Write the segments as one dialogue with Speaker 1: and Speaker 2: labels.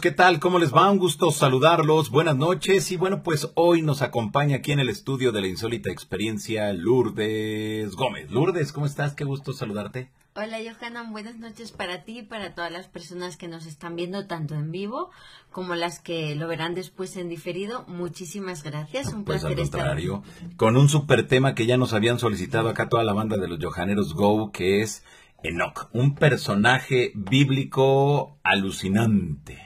Speaker 1: ¿qué tal? ¿Cómo les va? Un gusto saludarlos, buenas noches y bueno, pues hoy nos acompaña aquí en el estudio de la insólita experiencia Lourdes Gómez. Lourdes, ¿cómo estás? Qué gusto saludarte.
Speaker 2: Hola Johanna. buenas noches para ti y para todas las personas que nos están viendo tanto en vivo como las que lo verán después en diferido. Muchísimas gracias, un pues al contrario,
Speaker 1: Con un super tema que ya nos habían solicitado acá toda la banda de los Johaneros Go, que es Enoch, un personaje bíblico alucinante.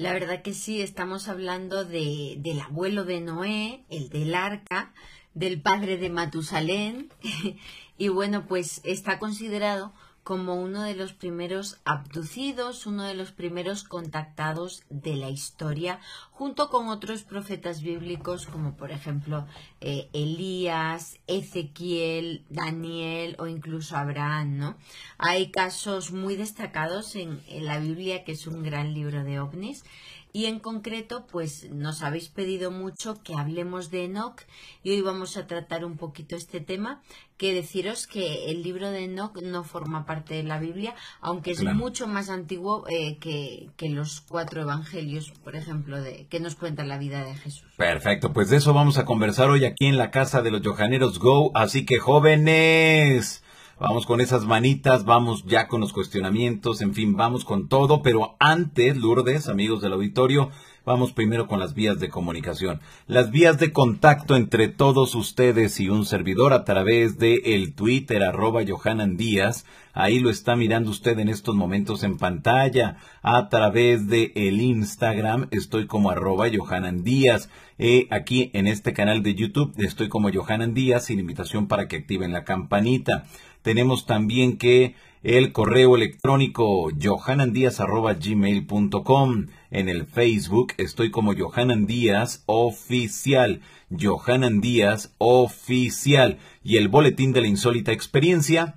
Speaker 2: La verdad que sí, estamos hablando del abuelo de Noé, el del arca, del padre de Matusalén, y bueno, pues está considerado como uno de los primeros abducidos, uno de los primeros contactados de la historia, junto con otros profetas bíblicos como por ejemplo eh, Elías, Ezequiel, Daniel o incluso Abraham. ¿no? Hay casos muy destacados en la Biblia, que es un gran libro de ovnis, y en concreto, pues nos habéis pedido mucho que hablemos de Enoch y hoy vamos a tratar un poquito este tema, que deciros que el libro de Enoch no forma parte de la Biblia, aunque es mucho más antiguo eh, que, los cuatro evangelios, por ejemplo, de, que nos cuentan la vida de Jesús.
Speaker 1: Perfecto, pues de eso vamos a conversar hoy aquí en la casa de los Johaneros Go, así que jóvenes... Vamos con esas manitas, vamos ya con los cuestionamientos, en fin, vamos con todo, pero antes, Lourdes, amigos del auditorio, vamos primero con las vías de comunicación. Las vías de contacto entre todos ustedes y un servidor a través de el Twitter arroba Johanan Díaz, ahí lo está mirando usted en estos momentos en pantalla, a través de el Instagram estoy como arroba Johanan Díaz, eh, aquí en este canal de YouTube estoy como Johanan Díaz sin invitación para que activen la campanita. Tenemos también que el correo electrónico johanandías.gmail.com. En el Facebook estoy como Johanan Díaz Oficial. Johanan Díaz Oficial. Y el boletín de la insólita experiencia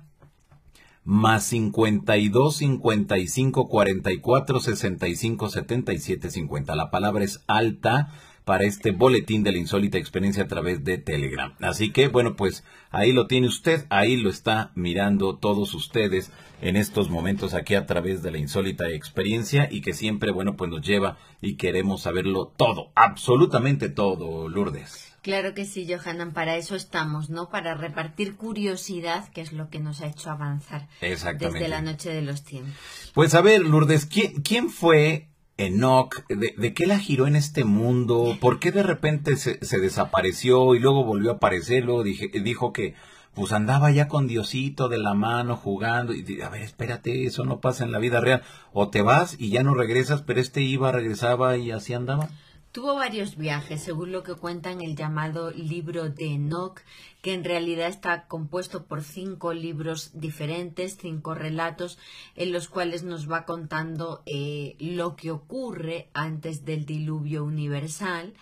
Speaker 1: más 52 55 44 65 77 50. La palabra es alta para este boletín de la insólita experiencia a través de Telegram. Así que, bueno, pues ahí lo tiene usted, ahí lo está mirando todos ustedes en estos momentos aquí a través de la insólita experiencia y que siempre, bueno, pues nos lleva y queremos saberlo todo, absolutamente todo, Lourdes.
Speaker 2: Claro que sí, Johanan, para eso estamos, ¿no? Para repartir curiosidad, que es lo que nos ha hecho avanzar desde la noche de los tiempos.
Speaker 1: Pues a ver, Lourdes, ¿quién, quién fue Enoch, ¿de, ¿de, qué la giró en este mundo? ¿Por qué de repente se, se desapareció y luego volvió a aparecerlo? dije, dijo que pues andaba ya con Diosito de la mano jugando y a ver, espérate, eso no pasa en la vida real. O te vas y ya no regresas, pero este iba, regresaba y así andaba.
Speaker 2: Tuvo varios viajes, según lo que cuenta en el llamado libro de Enoch, que en realidad está compuesto por cinco libros diferentes, cinco relatos, en los cuales nos va contando eh, lo que ocurre antes del diluvio universal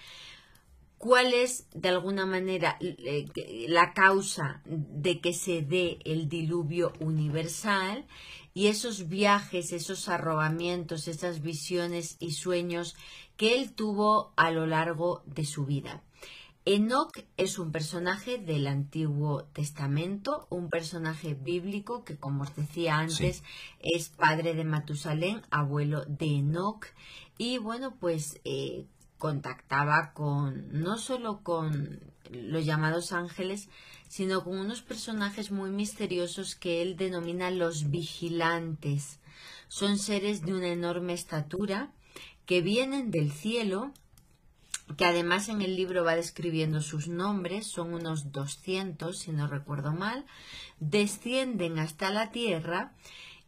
Speaker 2: cuál es de alguna manera eh, la causa de que se dé el diluvio universal y esos viajes, esos arrobamientos, esas visiones y sueños que él tuvo a lo largo de su vida. Enoch es un personaje del Antiguo Testamento, un personaje bíblico que, como os decía antes, es padre de Matusalén, abuelo de Enoch, y bueno, pues eh, contactaba con no solo con los llamados ángeles, sino con unos personajes muy misteriosos que él denomina los vigilantes. Son seres de una enorme estatura que vienen del cielo, que además en el libro va describiendo sus nombres, son unos 200, si no recuerdo mal, descienden hasta la tierra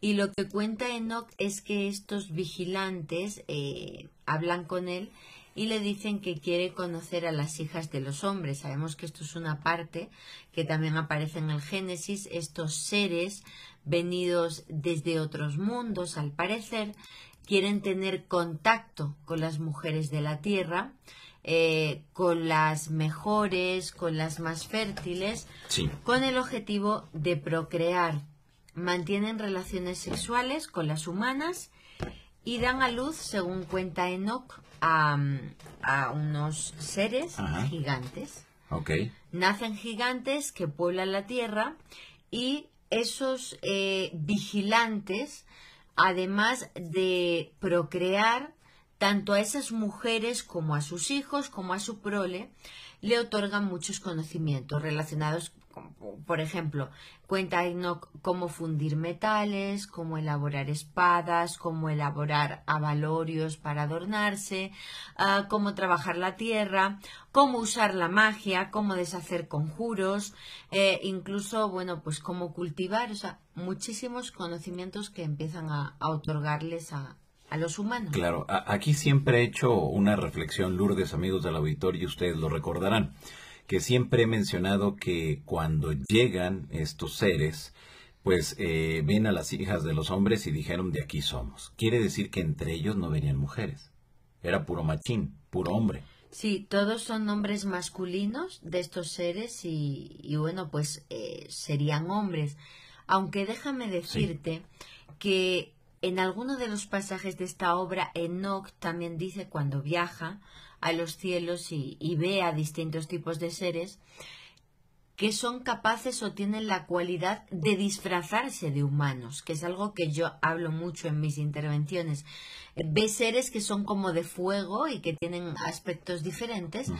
Speaker 2: y lo que cuenta Enoch es que estos vigilantes eh, hablan con él y le dicen que quiere conocer a las hijas de los hombres. Sabemos que esto es una parte que también aparece en el Génesis, estos seres venidos desde otros mundos, al parecer, quieren tener contacto con las mujeres de la tierra, eh, con las mejores, con las más fértiles, con el objetivo de procrear. Mantienen relaciones sexuales con las humanas y dan a luz, según cuenta Enoch, a, unos seres gigantes. Okay. Nacen gigantes que pueblan la tierra y esos eh, vigilantes además de procrear, tanto a esas mujeres como a sus hijos, como a su prole, le otorgan muchos conocimientos relacionados por ejemplo, cuenta Ignoc cómo fundir metales, cómo elaborar espadas, cómo elaborar avalorios para adornarse, ah, cómo trabajar la tierra, cómo usar la magia, cómo deshacer conjuros, eh, incluso, bueno, pues cómo cultivar, o sea, muchísimos conocimientos que empiezan a, otorgarles a, los humanos. Claro,
Speaker 1: aquí siempre he hecho una reflexión, Lourdes, amigos del auditorio, y ustedes lo recordarán que siempre he mencionado que cuando llegan estos seres, pues eh, ven a las hijas de los hombres y dijeron de aquí somos. Quiere decir que entre ellos no venían mujeres. Era puro machín, puro hombre.
Speaker 2: Sí, todos son hombres masculinos de estos seres y, bueno, pues eh, serían hombres. Aunque déjame decirte que en alguno de los pasajes de esta obra, Enoch también dice cuando viaja a los cielos y, ve a distintos tipos de seres que son capaces o tienen la cualidad de disfrazarse de humanos, que es algo que yo hablo mucho en mis intervenciones. Ve seres que son como de fuego y que tienen aspectos diferentes,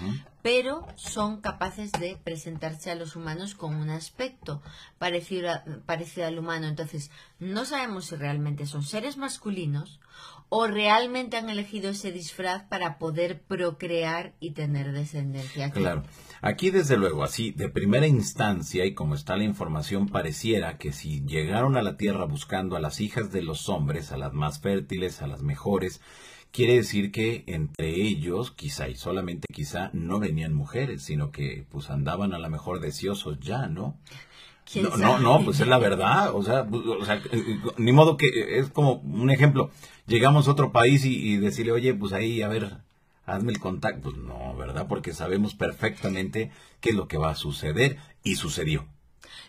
Speaker 2: pero son capaces de presentarse a los humanos con un aspecto parecido al humano. Entonces, no sabemos si realmente son seres masculinos o realmente han elegido ese disfraz para poder procrear y tener descendencia.
Speaker 1: Claro. Aquí desde luego, así de primera instancia y como está la información pareciera que si llegaron a la tierra buscando a las hijas de los hombres, a las más fértiles, a las mejores, quiere decir que entre ellos, quizá y solamente quizá, no venían mujeres, sino que pues andaban a lo mejor deseosos ya, ¿no? No, no, no, pues es la verdad. O sea, pues, eh, ni modo que eh, es como un ejemplo. Llegamos a otro país y, y decirle, oye, pues ahí, a ver, hazme el contacto. Pues no, ¿verdad? Porque sabemos perfectamente qué es lo que va a suceder y sucedió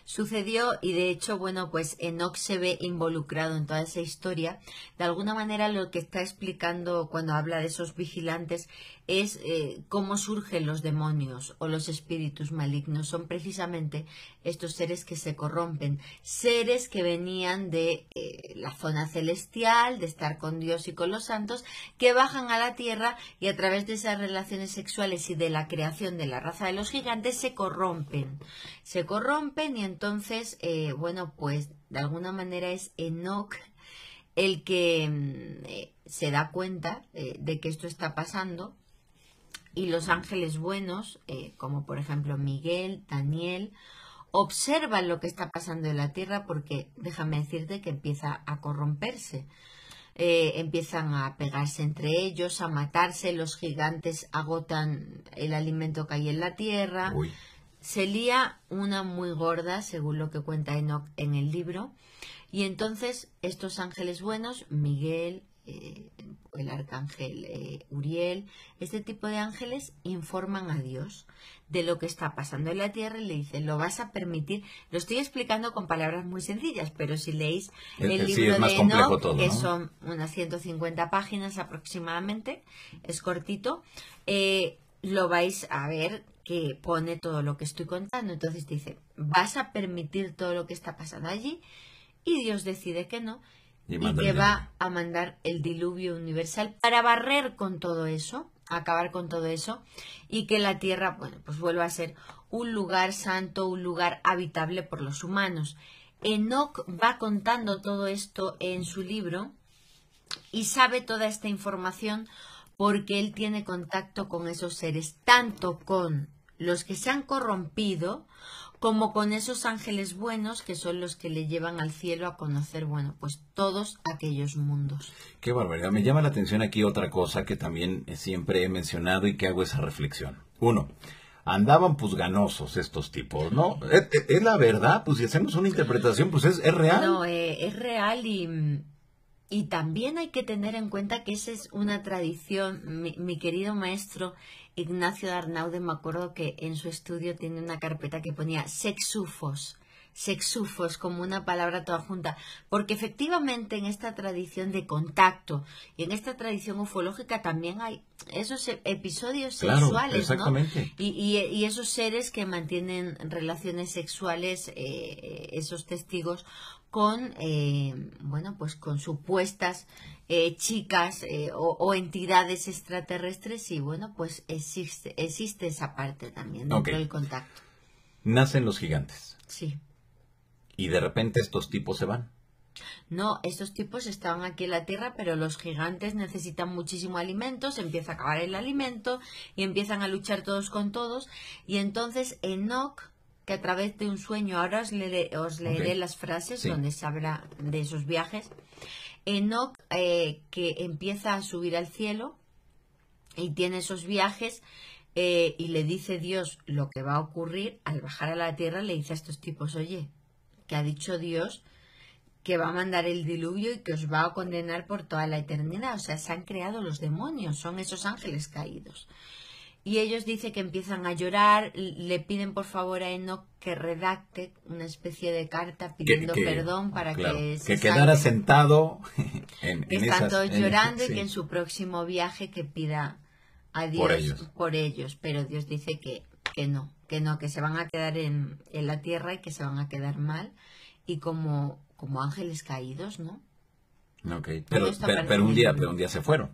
Speaker 2: sucedió y de hecho, bueno, pues Enoch se ve involucrado en toda esa historia. De alguna manera lo que está explicando cuando habla de esos vigilantes es eh, cómo surgen los demonios o los espíritus malignos. Son precisamente estos seres que se corrompen, seres que venían de eh, la zona celestial, de estar con Dios y con los santos, que bajan a la tierra y a través de esas relaciones sexuales y de la creación de la raza de los gigantes se corrompen. Se corrompen y entonces, eh, bueno, pues de alguna manera es Enoch el que mm, eh, se da cuenta eh, de que esto está pasando y los ángeles buenos, como por ejemplo Miguel, Daniel, observan lo que está pasando en la tierra porque déjame decirte que empieza a corromperse. empiezan a pegarse entre ellos, a matarse, los gigantes agotan el alimento que hay en la tierra. Se lía una muy gorda, según lo que cuenta Enoch en el libro, y entonces estos ángeles buenos, Miguel, eh, el arcángel eh, Uriel, este tipo de ángeles informan a Dios de lo que está pasando en la tierra y le dicen, lo vas a permitir. Lo estoy explicando con palabras muy sencillas, pero si leéis el, libro de Enoch, que son unas 150 páginas aproximadamente, es cortito, eh, lo vais a ver que pone todo lo que estoy contando. Entonces dice, ¿vas a permitir todo lo que está pasando allí? Y Dios decide que no
Speaker 1: y, que va
Speaker 2: a mandar el diluvio universal para barrer con todo eso, acabar con todo eso y que la tierra, bueno, pues vuelva a ser un lugar santo, un lugar habitable por los humanos. Enoch va contando todo esto en su libro y sabe toda esta información porque él tiene contacto con esos seres, tanto con los que se han corrompido, como con esos ángeles buenos que son los que le llevan al cielo a conocer, bueno, pues todos aquellos mundos.
Speaker 1: Qué barbaridad. Me llama la atención aquí otra cosa que también eh, siempre he mencionado y que hago esa reflexión. Uno, andaban pues ganosos estos tipos, ¿no? Es, la verdad, pues si hacemos una interpretación, pues es, es real.
Speaker 2: No, eh, es real y mm, y también hay que tener en cuenta que esa es una tradición. Mi, querido maestro Ignacio Arnaude me acuerdo que en su estudio tiene una carpeta que ponía sexufos sexufos como una palabra toda junta, porque efectivamente en esta tradición de contacto y en esta tradición ufológica también hay esos e-, episodios sexuales, ¿no? Y, esos seres que mantienen relaciones sexuales, eh, eh, esos testigos con eh, bueno pues con supuestas chicas o, entidades extraterrestres y bueno pues existe existe esa parte también dentro del contacto
Speaker 1: nacen los gigantes sí y de repente estos tipos se van.
Speaker 2: No, estos tipos estaban aquí en la Tierra, pero los gigantes necesitan muchísimo alimento, se empieza a acabar el alimento y empiezan a luchar todos con todos. Y entonces Enoch, que a través de un sueño, ahora os leeré, leeré las frases donde se habla de esos viajes, Enoch eh, que empieza a subir al cielo y tiene esos viajes eh, y le dice Dios lo que va a ocurrir, al bajar a la Tierra le dice a estos tipos, oye, que ha dicho Dios que va a mandar el diluvio y que os va a condenar por toda la eternidad. O sea, se han creado los demonios, son esos ángeles caídos. Y ellos dicen que empiezan a llorar, le piden por favor a Enoch que redacte una especie de carta pidiendo perdón para que se que quedara
Speaker 1: sentado en, llorando y que en
Speaker 2: su próximo viaje que pida a Dios por ellos. por ellos. pero Dios dice que, que no, que no, que se van a quedar en, la tierra y que se van a quedar mal y como, como ángeles caídos, ¿no?
Speaker 1: no Pero, pero, un día, pero un día se fueron.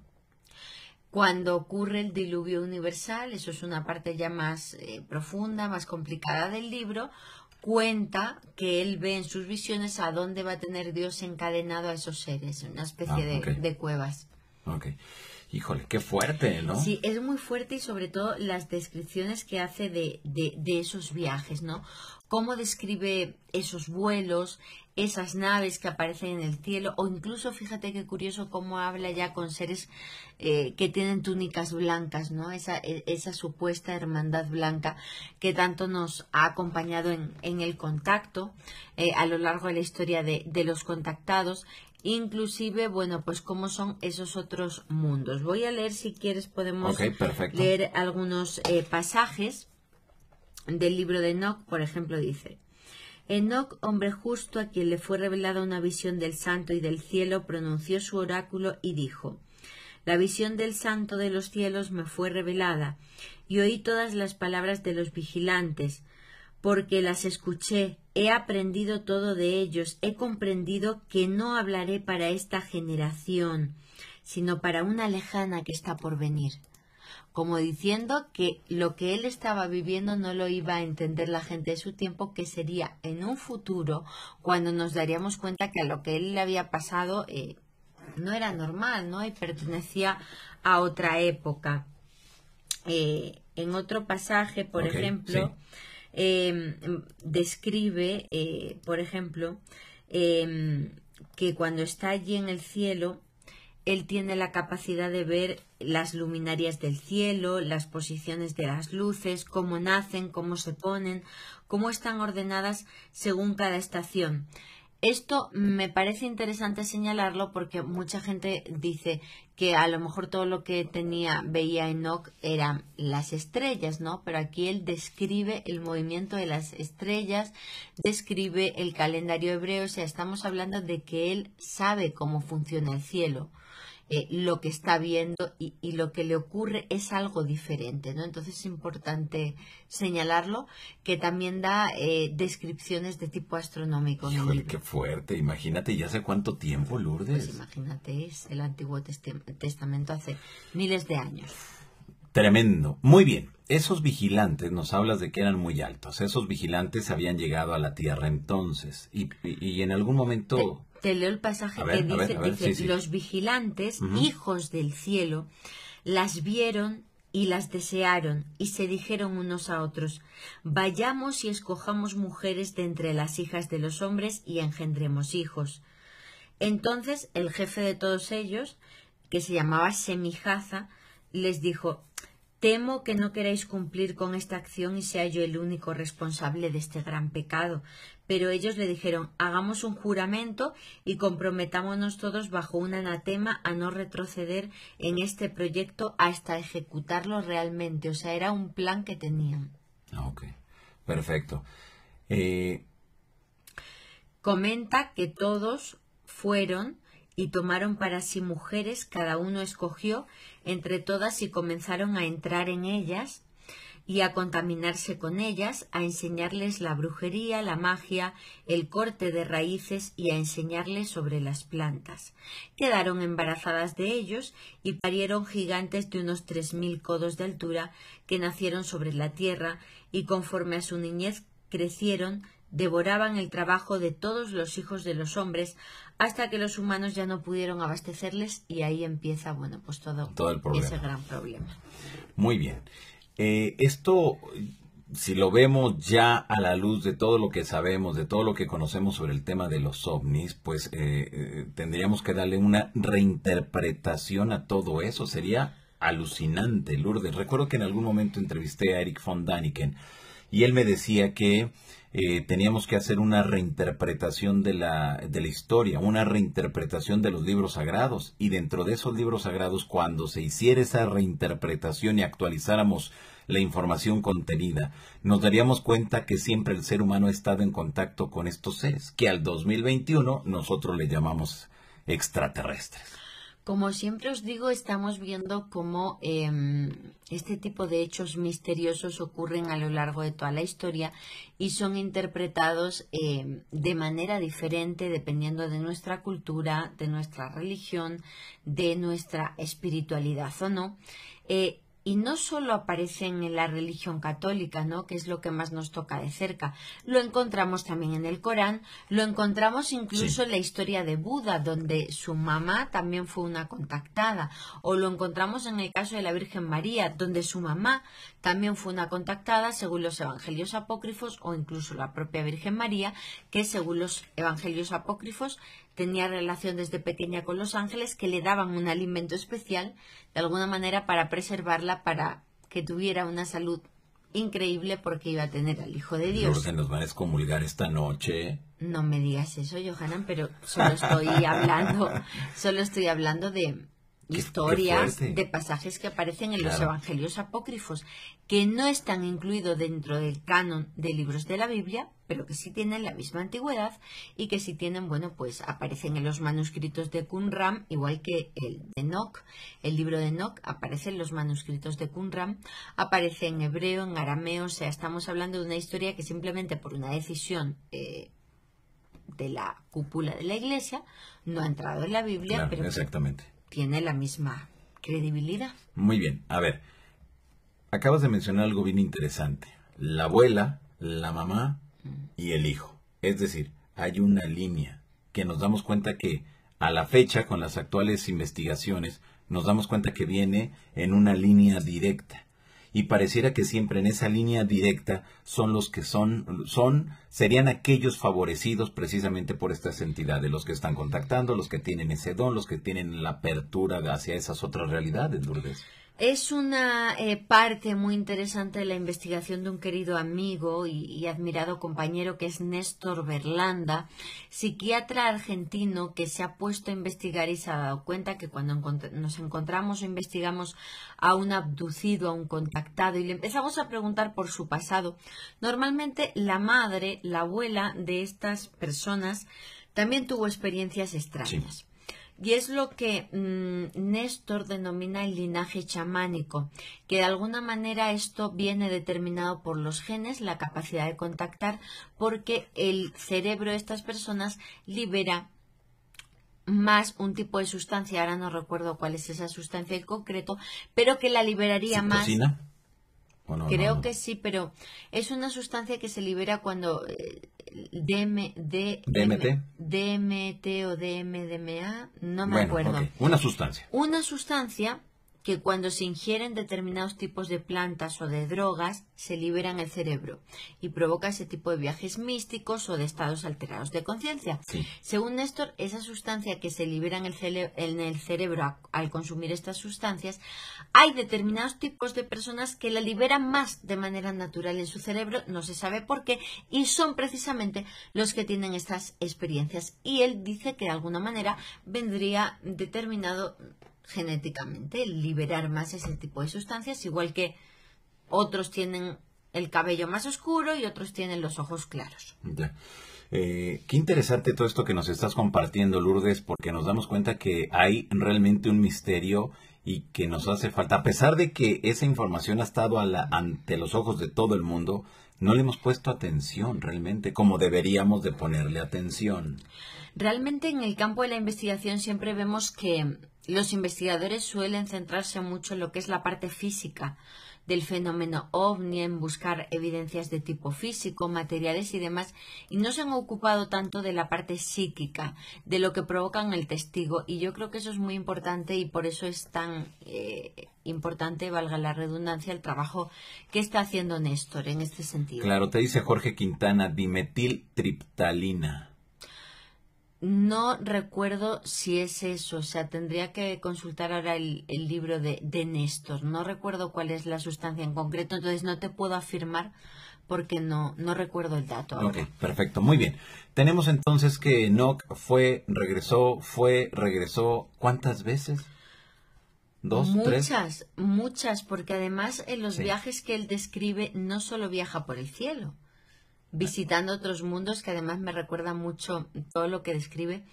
Speaker 2: Cuando ocurre el diluvio universal, eso es una parte ya más eh, profunda, más complicada del libro, cuenta que él ve en sus visiones a dónde va a tener Dios encadenado a esos seres, una especie ah, de, de, cuevas.
Speaker 1: Okay. Híjole, qué fuerte, ¿no? Sí,
Speaker 2: es muy fuerte y sobre todo las descripciones que hace de, esos viajes, ¿no? Cómo describe esos vuelos, esas naves que aparecen en el cielo, o incluso fíjate qué curioso cómo habla ya con seres eh, que tienen túnicas blancas, ¿no? E, esa, supuesta hermandad blanca que tanto nos ha acompañado en, el contacto eh, a lo largo de la historia de los contactados inclusive, bueno, pues cómo son esos otros mundos. Voy a leer, si quieres, podemos leer algunos eh, pasajes del libro de Enoch, por ejemplo, dice, Enoch, hombre justo a quien le fue revelada una visión del santo y del cielo, pronunció su oráculo y dijo, la visión del santo de los cielos me fue revelada, y oí todas las palabras de los vigilantes, porque las escuché, he aprendido todo de ellos, he comprendido que no hablaré para esta generación, sino para una lejana que está por venir. Como diciendo que lo que él estaba viviendo no lo iba a entender la gente de su tiempo, que sería en un futuro cuando nos daríamos cuenta que a lo que él le había pasado eh, no era normal, ¿no? Y pertenecía a otra época. Eh, en otro pasaje, por ejemplo, Em, describe, eh, por ejemplo, em, que cuando está allí en el cielo, él tiene la capacidad de ver las luminarias del cielo, las posiciones de las luces, cómo nacen, cómo se ponen, cómo están ordenadas según cada estación. Esto me parece interesante señalarlo porque mucha gente dice que a lo mejor todo lo que tenía veía Enoch eran las estrellas, ¿no? Pero aquí él describe el movimiento de las estrellas, describe el calendario hebreo, o sea, estamos hablando de que él sabe cómo funciona el cielo lo que está viendo y, lo que le ocurre es algo diferente, ¿no? Entonces es importante señalarlo, que también da eh, descripciones de tipo astronómico. Híjole, qué
Speaker 1: fuerte, imagínate, ya hace cuánto tiempo, Lourdes. Pues
Speaker 2: imagínate, es el Antiguo Testamento hace miles de años.
Speaker 1: Tremendo. Muy bien. Esos vigilantes, nos hablas de que eran muy altos. Esos vigilantes habían llegado a la Tierra entonces. y en algún momento...
Speaker 2: Te leo el pasaje que dice, los vigilantes, hijos del cielo, las vieron y las desearon y se dijeron unos a otros, vayamos y escojamos mujeres de entre las hijas de los hombres y engendremos hijos. Entonces el jefe de todos ellos, que se llamaba Semijaza, les dijo, Temo que no queráis cumplir con esta acción y sea yo el único responsable de este gran pecado, pero ellos le dijeron hagamos un juramento y comprometámonos todos bajo un anatema a no retroceder en este proyecto hasta ejecutarlo realmente. O sea, era un plan que tenían.
Speaker 1: Ah, ok, perfecto. Eh,
Speaker 2: Comenta que todos fueron y tomaron para sí mujeres, cada uno escogió entre todas y comenzaron a entrar en ellas y a contaminarse con ellas, a enseñarles la brujería, la magia, el corte de raíces y a enseñarles sobre las plantas. Quedaron embarazadas de ellos y parieron gigantes de unos tres mil codos de altura que nacieron sobre la tierra y conforme a su niñez crecieron devoraban el trabajo de todos los hijos de los hombres hasta que los humanos ya no pudieron abastecerles y ahí empieza, bueno, pues todo, ese gran problema.
Speaker 1: Muy bien. Eh, esto, si lo vemos ya a la luz de todo lo que sabemos, de todo lo que conocemos sobre el tema de los ovnis, pues eh, eh tendríamos que darle una reinterpretación a todo eso. Sería alucinante, Lourdes. Recuerdo que en algún momento entrevisté a Eric von Daniken y él me decía que eh, teníamos que hacer una reinterpretación de la, de la historia, una reinterpretación de los libros sagrados. Y dentro de esos libros sagrados, cuando se hiciera esa reinterpretación y actualizáramos la información contenida, nos daríamos cuenta que siempre el ser humano ha estado en contacto con estos seres, que al 2021 nosotros le llamamos extraterrestres.
Speaker 2: Como siempre os digo, estamos viendo cómo em, este tipo de hechos misteriosos ocurren a lo largo de toda la historia y son interpretados em, de manera diferente dependiendo de nuestra cultura, de nuestra religión, de nuestra espiritualidad o no. Eh, y no solo aparecen en la religión católica, ¿no? que es lo que más nos toca de cerca, lo encontramos también en el Corán, lo encontramos incluso en la historia de Buda, donde su mamá también fue una contactada, o lo encontramos en el caso de la Virgen María, donde su mamá también fue una contactada según los evangelios apócrifos o incluso la propia Virgen María, que según los evangelios apócrifos tenía relación desde pequeña con los ángeles que le daban un alimento especial, de alguna manera, para preservarla, para que tuviera una salud increíble porque iba a tener al Hijo de Dios. se
Speaker 1: nos va a excomulgar esta noche.
Speaker 2: No me digas eso, Johanan, pero solo estoy hablando, solo estoy hablando de, historias de pasajes que aparecen en los evangelios apócrifos, que no están incluidos dentro del canon de libros de la Biblia, pero que sí tienen la misma antigüedad y que sí tienen, bueno, pues aparecen en los manuscritos de Qumran, igual que el de Enoch, el libro de Enoch aparece en los manuscritos de Qumran, aparece en hebreo, en arameo, o sea, estamos hablando de una historia que simplemente por una decisión eh, de la cúpula de la iglesia no ha entrado en la Biblia, pero exactamente tiene la misma credibilidad.
Speaker 1: Muy bien, a ver, acabas de mencionar algo bien interesante. La abuela, la mamá y el hijo. Es decir, hay una línea que nos damos cuenta que a la fecha, con las actuales investigaciones, nos damos cuenta que viene en una línea directa y pareciera que siempre en esa línea directa son los que son, son, serían aquellos favorecidos precisamente por estas entidades, los que están contactando, los que tienen ese don, los que tienen la apertura hacia esas otras realidades, Lourdes.
Speaker 2: Es una eh, parte muy interesante de la investigación de un querido amigo y, admirado compañero que es Néstor Berlanda, psiquiatra argentino que se ha puesto a investigar y se ha dado cuenta que cuando nos encontramos o investigamos a un abducido, a un contactado y le empezamos a preguntar por su pasado, normalmente la madre, la abuela de estas personas también tuvo experiencias extrañas. Y es lo que mm, Néstor denomina el linaje chamánico, que de alguna manera esto viene determinado por los genes, la capacidad de contactar, porque el cerebro de estas personas libera más un tipo de sustancia, ahora no recuerdo cuál es esa sustancia en concreto, pero que la liberaría más. Creo que sí, pero es una sustancia que se libera cuando eh, DMT. o DMDMA, no me acuerdo. Una sustancia. Una sustancia que cuando se ingieren determinados tipos de plantas o de drogas se liberan el cerebro y provoca ese tipo de viajes místicos o de estados alterados de conciencia. Según Néstor, esa sustancia que se libera en el, cerebro al consumir estas sustancias, hay determinados tipos de personas que la liberan más de manera natural en su cerebro, no se sabe por qué, y son precisamente los que tienen estas experiencias. Y él dice que de alguna manera vendría determinado genéticamente, liberar más ese tipo de sustancias, igual que otros tienen el cabello más oscuro y otros tienen los ojos claros.
Speaker 1: Eh, qué interesante todo esto que nos estás compartiendo, Lourdes, porque nos damos cuenta que hay realmente un misterio y que nos hace falta. A pesar de que esa información ha estado a ante los ojos de todo el mundo, no le hemos puesto atención realmente, como deberíamos de ponerle atención.
Speaker 2: Realmente en el campo de la investigación siempre vemos que los investigadores suelen centrarse mucho en lo que es la parte física del fenómeno ovni, en buscar evidencias de tipo físico, materiales y demás, y no se han ocupado tanto de la parte psíquica, de lo que provocan el testigo, y yo creo que eso es muy importante y por eso es tan eh, importante, valga la redundancia, el trabajo que está haciendo Néstor en este sentido. Claro,
Speaker 1: te dice Jorge Quintana, dimetiltriptalina.
Speaker 2: No recuerdo si es eso, o sea, tendría que consultar ahora el, libro de, Néstor. No recuerdo cuál es la sustancia en concreto, entonces no te puedo afirmar porque no, no recuerdo el dato. Ahora. Ok,
Speaker 1: perfecto, muy bien. Tenemos entonces que Enoch fue, regresó, fue, regresó, ¿cuántas veces? ¿Dos, muchas,
Speaker 2: tres? muchas, porque además en los viajes que él describe no solo viaja por el cielo, visitando otros mundos que además me recuerda mucho todo lo que describe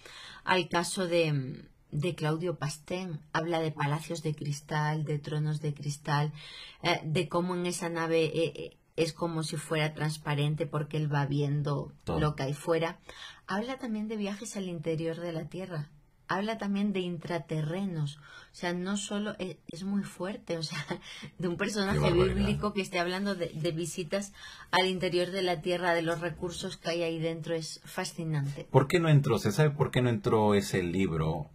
Speaker 2: al caso de, de Claudio Pastén. Habla de palacios de cristal, de tronos de cristal, eh, de cómo en esa nave eh, eh, es como si fuera transparente porque él va viendo lo que hay fuera. Habla también de viajes al interior de la Tierra habla también de intraterrenos. O sea, no solo e, es, muy fuerte, o sea, de un personaje bíblico que esté hablando de, visitas al interior de la Tierra, de los recursos que hay ahí dentro, es fascinante.
Speaker 1: ¿Por qué no entró? ¿Se sabe por qué no entró ese libro?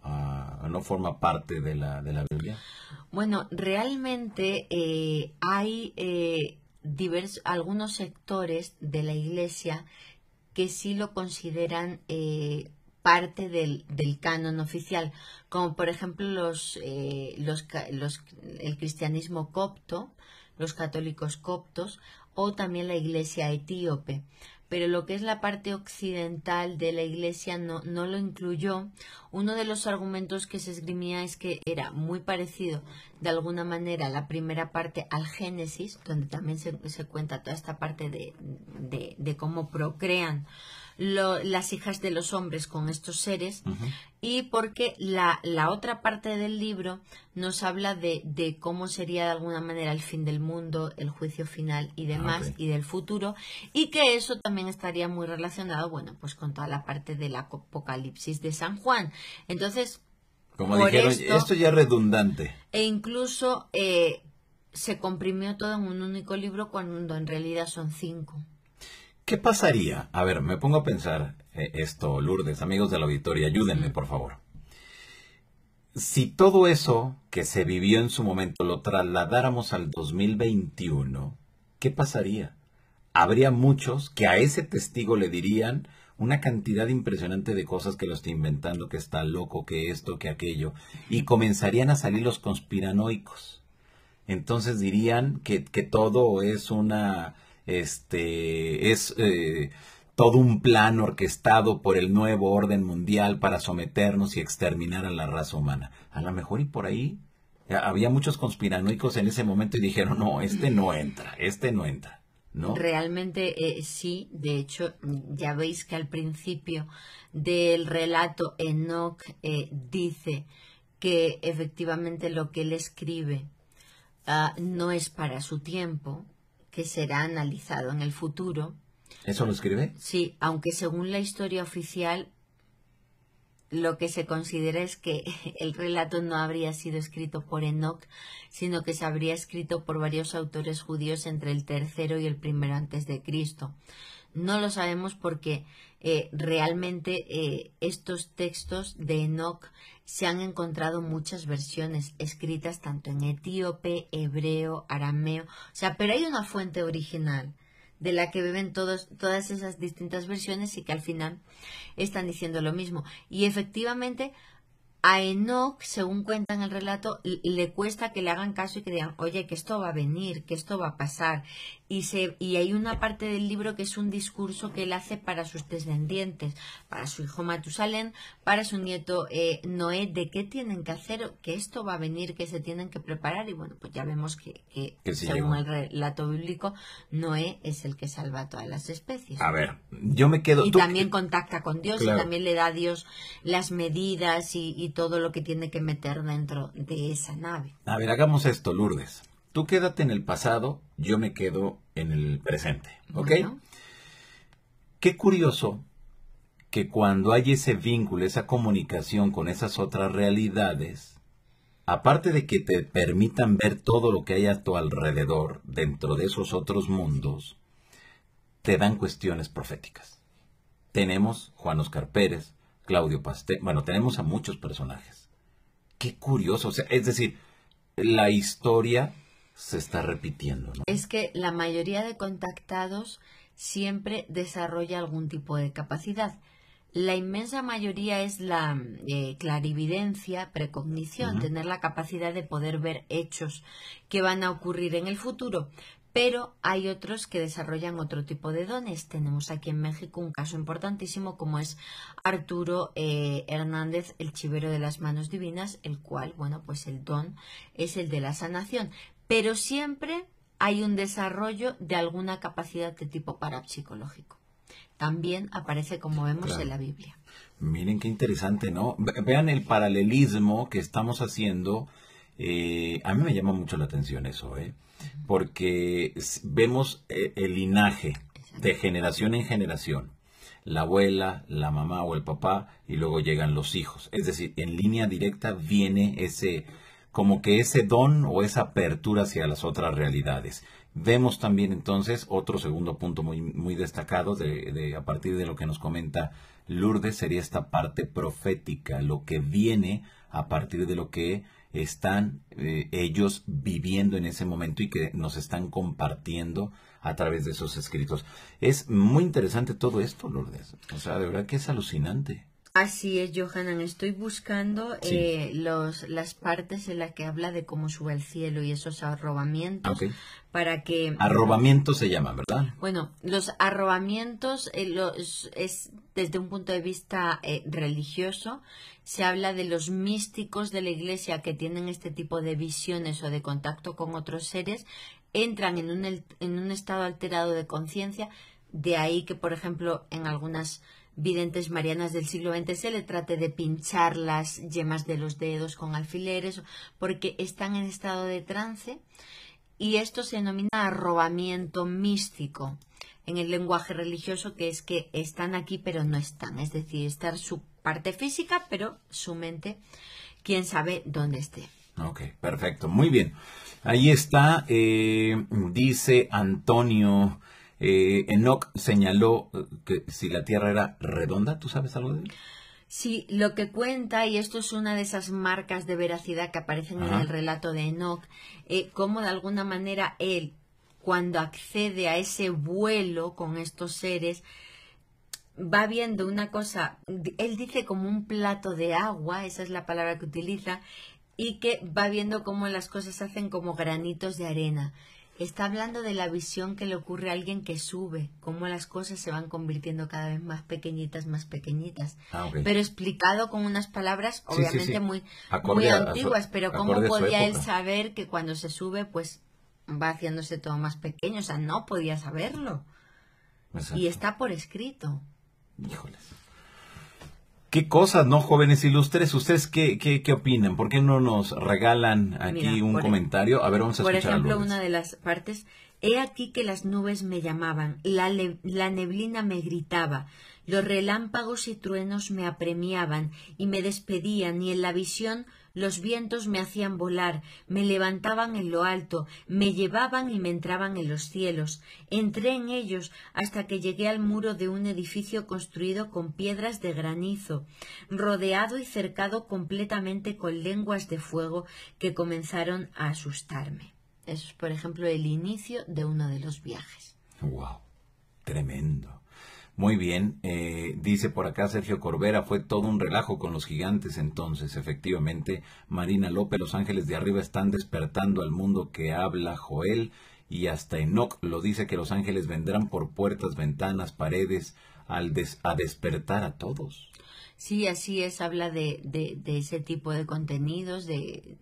Speaker 1: ¿No forma parte de la, Biblia?
Speaker 2: Bueno, realmente eh, hay eh, diversos, algunos sectores de la Iglesia que sí lo consideran eh, parte del, canon oficial, como por ejemplo los, eh, los, los, el cristianismo copto, los católicos coptos o también la iglesia etíope. Pero lo que es la parte occidental de la iglesia no, no lo incluyó. Uno de los argumentos que se esgrimía es que era muy parecido de alguna manera la primera parte al Génesis, donde también se, cuenta toda esta parte de cómo procrean las hijas de los hombres con estos seres y porque la, la, otra parte del libro nos habla de, de, cómo sería de alguna manera el fin del mundo, el juicio final y ah, demás y del futuro y que eso también estaría muy relacionado, bueno, pues con toda la parte del apocalipsis de San Juan. Entonces...
Speaker 1: esto, ya es redundante.
Speaker 2: E incluso eh, se comprimió todo en un único libro cuando en realidad son cinco.
Speaker 1: ¿Qué pasaría? A ver, me pongo a pensar eh, esto, Lourdes, amigos de la auditoría, ayúdenme, por favor. Si todo eso que se vivió en su momento lo trasladáramos al 2021, ¿qué pasaría? Habría muchos que a ese testigo le dirían una cantidad impresionante de cosas que lo está inventando, que está loco, que esto, que aquello, y comenzarían a salir los conspiranoicos. Entonces dirían que, que todo es una este es eh, todo un plan orquestado por el nuevo orden mundial para someternos y exterminar a la raza humana. A lo mejor y por ahí eh, había muchos conspiranoicos en ese momento y dijeron, no, este no entra, este no entra. ¿No?
Speaker 2: Realmente eh, sí, de hecho, ya veis que al principio del relato Enoch dice que efectivamente lo que él escribe ah, no es para su tiempo, que será analizado en el futuro.
Speaker 1: ¿Eso lo escribe?
Speaker 2: Sí, aunque según la historia oficial lo que se considera es que el relato no habría sido escrito por Enoch, sino que se habría escrito por varios autores judíos entre el tercero y el primero antes de Cristo. No lo sabemos porque eh, realmente eh, estos textos de Enoch se han encontrado muchas versiones escritas tanto en etíope, hebreo, arameo, o sea, pero hay una fuente original de la que beben todos, todas esas distintas versiones y que al final están diciendo lo mismo. Y efectivamente, a Enoch, según cuenta el relato, le cuesta que le hagan caso y que digan, oye, que esto va a venir, que esto va a pasar, y, y hay una parte del libro que es un discurso que él hace para sus descendientes, para su hijo Matusalén, para su nieto eh, Noé, de qué tienen que hacer, que esto va a venir, que se tienen que preparar. Y bueno, pues ya vemos que, según el relato bíblico, Noé es el que salva a todas las especies. A ver, yo me quedo... Y también contacta con Dios y también le da a Dios las medidas y, y todo lo que tiene que meter dentro de esa nave.
Speaker 1: A ver, hagamos esto, Lourdes. Tú quédate en el pasado, yo me quedo en el presente. ¿Ok? Qué curioso que cuando hay ese vínculo, esa comunicación con esas otras realidades, aparte de que te permitan ver todo lo que hay a tu alrededor, dentro de esos otros mundos, te dan cuestiones proféticas. Tenemos Juan Oscar Pérez, Claudio Pastel, bueno, tenemos a muchos personajes. Qué curioso, o sea, es decir, la historia se está repitiendo.
Speaker 2: Es que la mayoría de contactados siempre desarrolla algún tipo de capacidad. La inmensa mayoría es la eh, clarividencia, precognición, tener la capacidad de poder ver hechos que van a ocurrir en el futuro. Pero hay otros que desarrollan otro tipo de dones. Tenemos aquí en México un caso importantísimo como es Arturo eh, Hernández, el chivero de las manos divinas, el cual, bueno, pues el don es el de la sanación pero siempre hay un desarrollo de alguna capacidad de tipo parapsicológico. También aparece, como vemos, en la Biblia.
Speaker 1: Miren qué interesante, ¿no? Vean el paralelismo que estamos haciendo. Eh, a mí me llama mucho la atención eso, ¿eh? Porque vemos eh, el linaje de generación en generación. La abuela, la mamá o el papá, y luego llegan los hijos. Es decir, en línea directa viene ese, como que ese don o esa apertura hacia las otras realidades. Vemos también entonces otro segundo punto muy, muy destacado de, a partir de lo que nos comenta Lourdes sería esta parte profética, lo que viene a partir de lo que están eh, ellos viviendo en ese momento y que nos están compartiendo a través de esos escritos. Es muy interesante todo esto, Lourdes. O sea, de verdad que es alucinante.
Speaker 2: Así es, Johanan. Estoy buscando eh, los, las partes en las que habla de cómo sube el cielo y esos arrobamientos. Para que... Arrobamientos se llaman, ¿verdad? Bueno, los arrobamientos eh, los, es desde un punto de vista eh, religioso. Se habla de los místicos de la iglesia que tienen este tipo de visiones o de contacto con otros seres. Entran en un, en un estado alterado de conciencia. De ahí que, por ejemplo, en algunas videntes marianas del siglo XX se le trate de pinchar las yemas de los dedos con alfileres, porque están en estado de trance y esto se denomina arrobamiento místico en el lenguaje religioso, que es que están aquí pero no están, es decir, estar su parte física, pero su mente, quién sabe dónde esté.
Speaker 1: Ok, perfecto, muy bien. Ahí está, eh, dice Antonio eh, Enoch señaló eh, que si la Tierra era redonda, ¿tú sabes algo de él?
Speaker 2: Sí, lo que cuenta, y esto es una de esas marcas de veracidad que aparecen en el relato de Enoch, eh, cómo de alguna manera él, cuando accede a ese vuelo con estos seres, va viendo una cosa, él dice como un plato de agua, esa es la palabra que utiliza, y que va viendo cómo las cosas se hacen como granitos de arena. Está hablando de la visión que le ocurre a alguien que sube, cómo las cosas se van convirtiendo cada vez más pequeñitas, más pequeñitas. Ah, pero explicado con unas palabras obviamente muy, muy antiguas, pero cómo podía él saber que cuando se sube, pues va haciéndose todo más pequeño. O sea, no podía saberlo. Y está por escrito.
Speaker 1: Híjoles. ¿Qué cosas, no, jóvenes ilustres? ¿Ustedes qué, qué, qué opinan? ¿Por qué no nos regalan aquí un comentario? A ver, vamos a Por ejemplo, una
Speaker 2: de las partes. He aquí que las nubes me llamaban, la, la neblina me gritaba, los relámpagos y truenos me apremiaban y me despedían, y en la visión los vientos me hacían volar, me levantaban en lo alto, me llevaban y me entraban en los cielos. Entré en ellos hasta que llegué al muro de un edificio construido con piedras de granizo, rodeado y cercado completamente con lenguas de fuego que comenzaron a asustarme. es, por ejemplo, el inicio de uno de los viajes.
Speaker 1: ¡Wow! Tremendo. Muy bien, eh, dice por acá Sergio Corbera, fue todo un relajo con los gigantes entonces, efectivamente. Marina López, Los Ángeles de Arriba están despertando al mundo que habla Joel y hasta Enoch lo dice que los ángeles vendrán por puertas, ventanas, paredes, al des a despertar a todos.
Speaker 2: Sí, así es, habla de, de, ese tipo de contenidos de,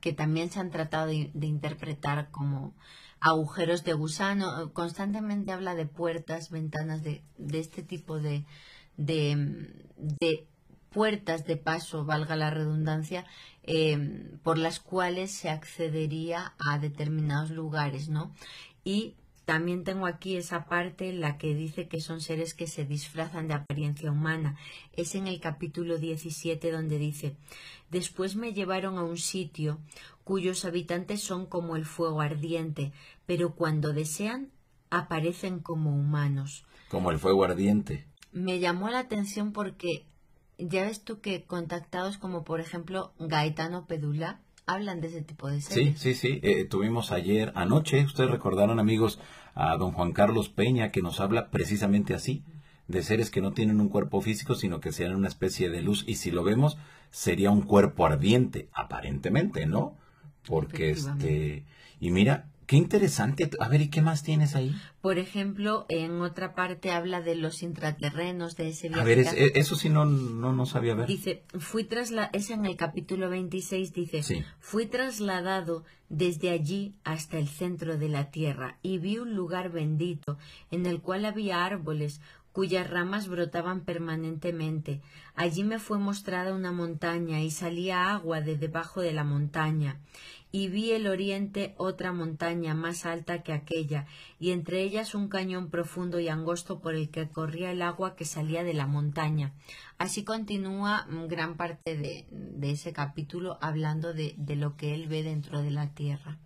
Speaker 2: que también se han tratado de interpretar como agujeros de gusano, eh, constantemente habla de puertas, ventanas, de, este tipo de, puertas de paso, valga la redundancia, em, por las cuales se accedería a determinados lugares, ¿no? Y también tengo aquí esa parte la que dice que son seres que se disfrazan de apariencia humana. Es en el capítulo 17 donde dice, después me llevaron a un sitio cuyos habitantes son como el fuego ardiente, pero cuando desean aparecen como humanos.
Speaker 1: Como el fuego ardiente.
Speaker 2: Me llamó la atención porque ya ves tú que contactados como por ejemplo Gaetano Pedula, hablan de ese tipo de seres.
Speaker 1: Sí, sí, sí. Eh, tuvimos ayer, anoche, ustedes recordaron, amigos, a don Juan Carlos Peña, que nos habla precisamente así, de seres que no tienen un cuerpo físico, sino que sean una especie de luz. Y si lo vemos, sería un cuerpo ardiente, aparentemente, ¿no? Porque este. Y mira, Qué interesante. A ver, ¿y qué más tienes ahí?
Speaker 2: Por ejemplo, en otra parte habla de los intraterrenos, de ese viaje. A ver, e, eso sí
Speaker 1: no, no, sabía ver. Dice,
Speaker 2: fui trasla es en el capítulo 26, dice, fui trasladado desde allí hasta el centro de la tierra y vi un lugar bendito en el cual había árboles, cuyas ramas brotaban permanentemente. Allí me fue mostrada una montaña y salía agua de debajo de la montaña. Y vi el oriente otra montaña más alta que aquella, y entre ellas un cañón profundo y angosto por el que corría el agua que salía de la montaña. Así continúa gran parte de, ese capítulo hablando de, de lo que él ve dentro de la tierra.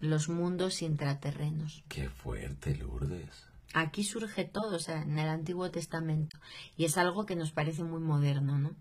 Speaker 2: Los mundos intraterrenos.
Speaker 1: Qué fuerte, Lourdes.
Speaker 2: Aquí surge todo, o sea, en el Antiguo Testamento. Y es algo que nos parece muy moderno, ¿no?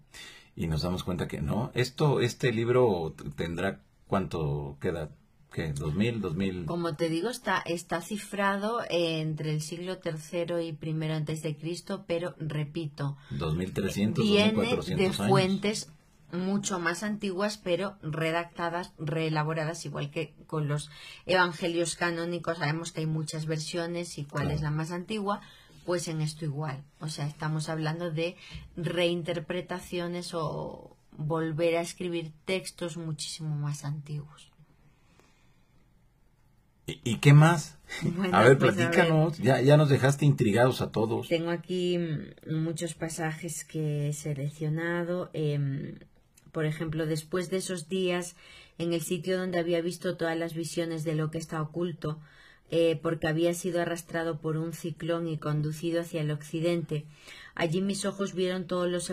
Speaker 1: Y nos damos cuenta que no. Esto, este libro tendrá cuánto queda ¿Qué? ¿2000? ¿2000? Como
Speaker 2: te digo, está, está cifrado entre el siglo III y I antes de Cristo, pero repito,
Speaker 1: 2300, viene de fuentes
Speaker 2: mucho más antiguas, pero redactadas, reelaboradas, igual que con los evangelios canónicos, sabemos que hay muchas versiones y cuál es la más antigua, pues en esto igual. O sea, estamos hablando de reinterpretaciones o volver a escribir textos muchísimo más antiguos.
Speaker 1: ¿Y, qué más? Pues a ver, platícanos. Ya, nos dejaste intrigados a todos.
Speaker 2: Tengo aquí mm, muchos pasajes que he seleccionado. Em, por ejemplo, después de esos días en el sitio donde había visto todas las visiones de lo que está oculto, eh, porque había sido arrastrado por un ciclón y conducido hacia el occidente. Allí mis ojos vieron todos los,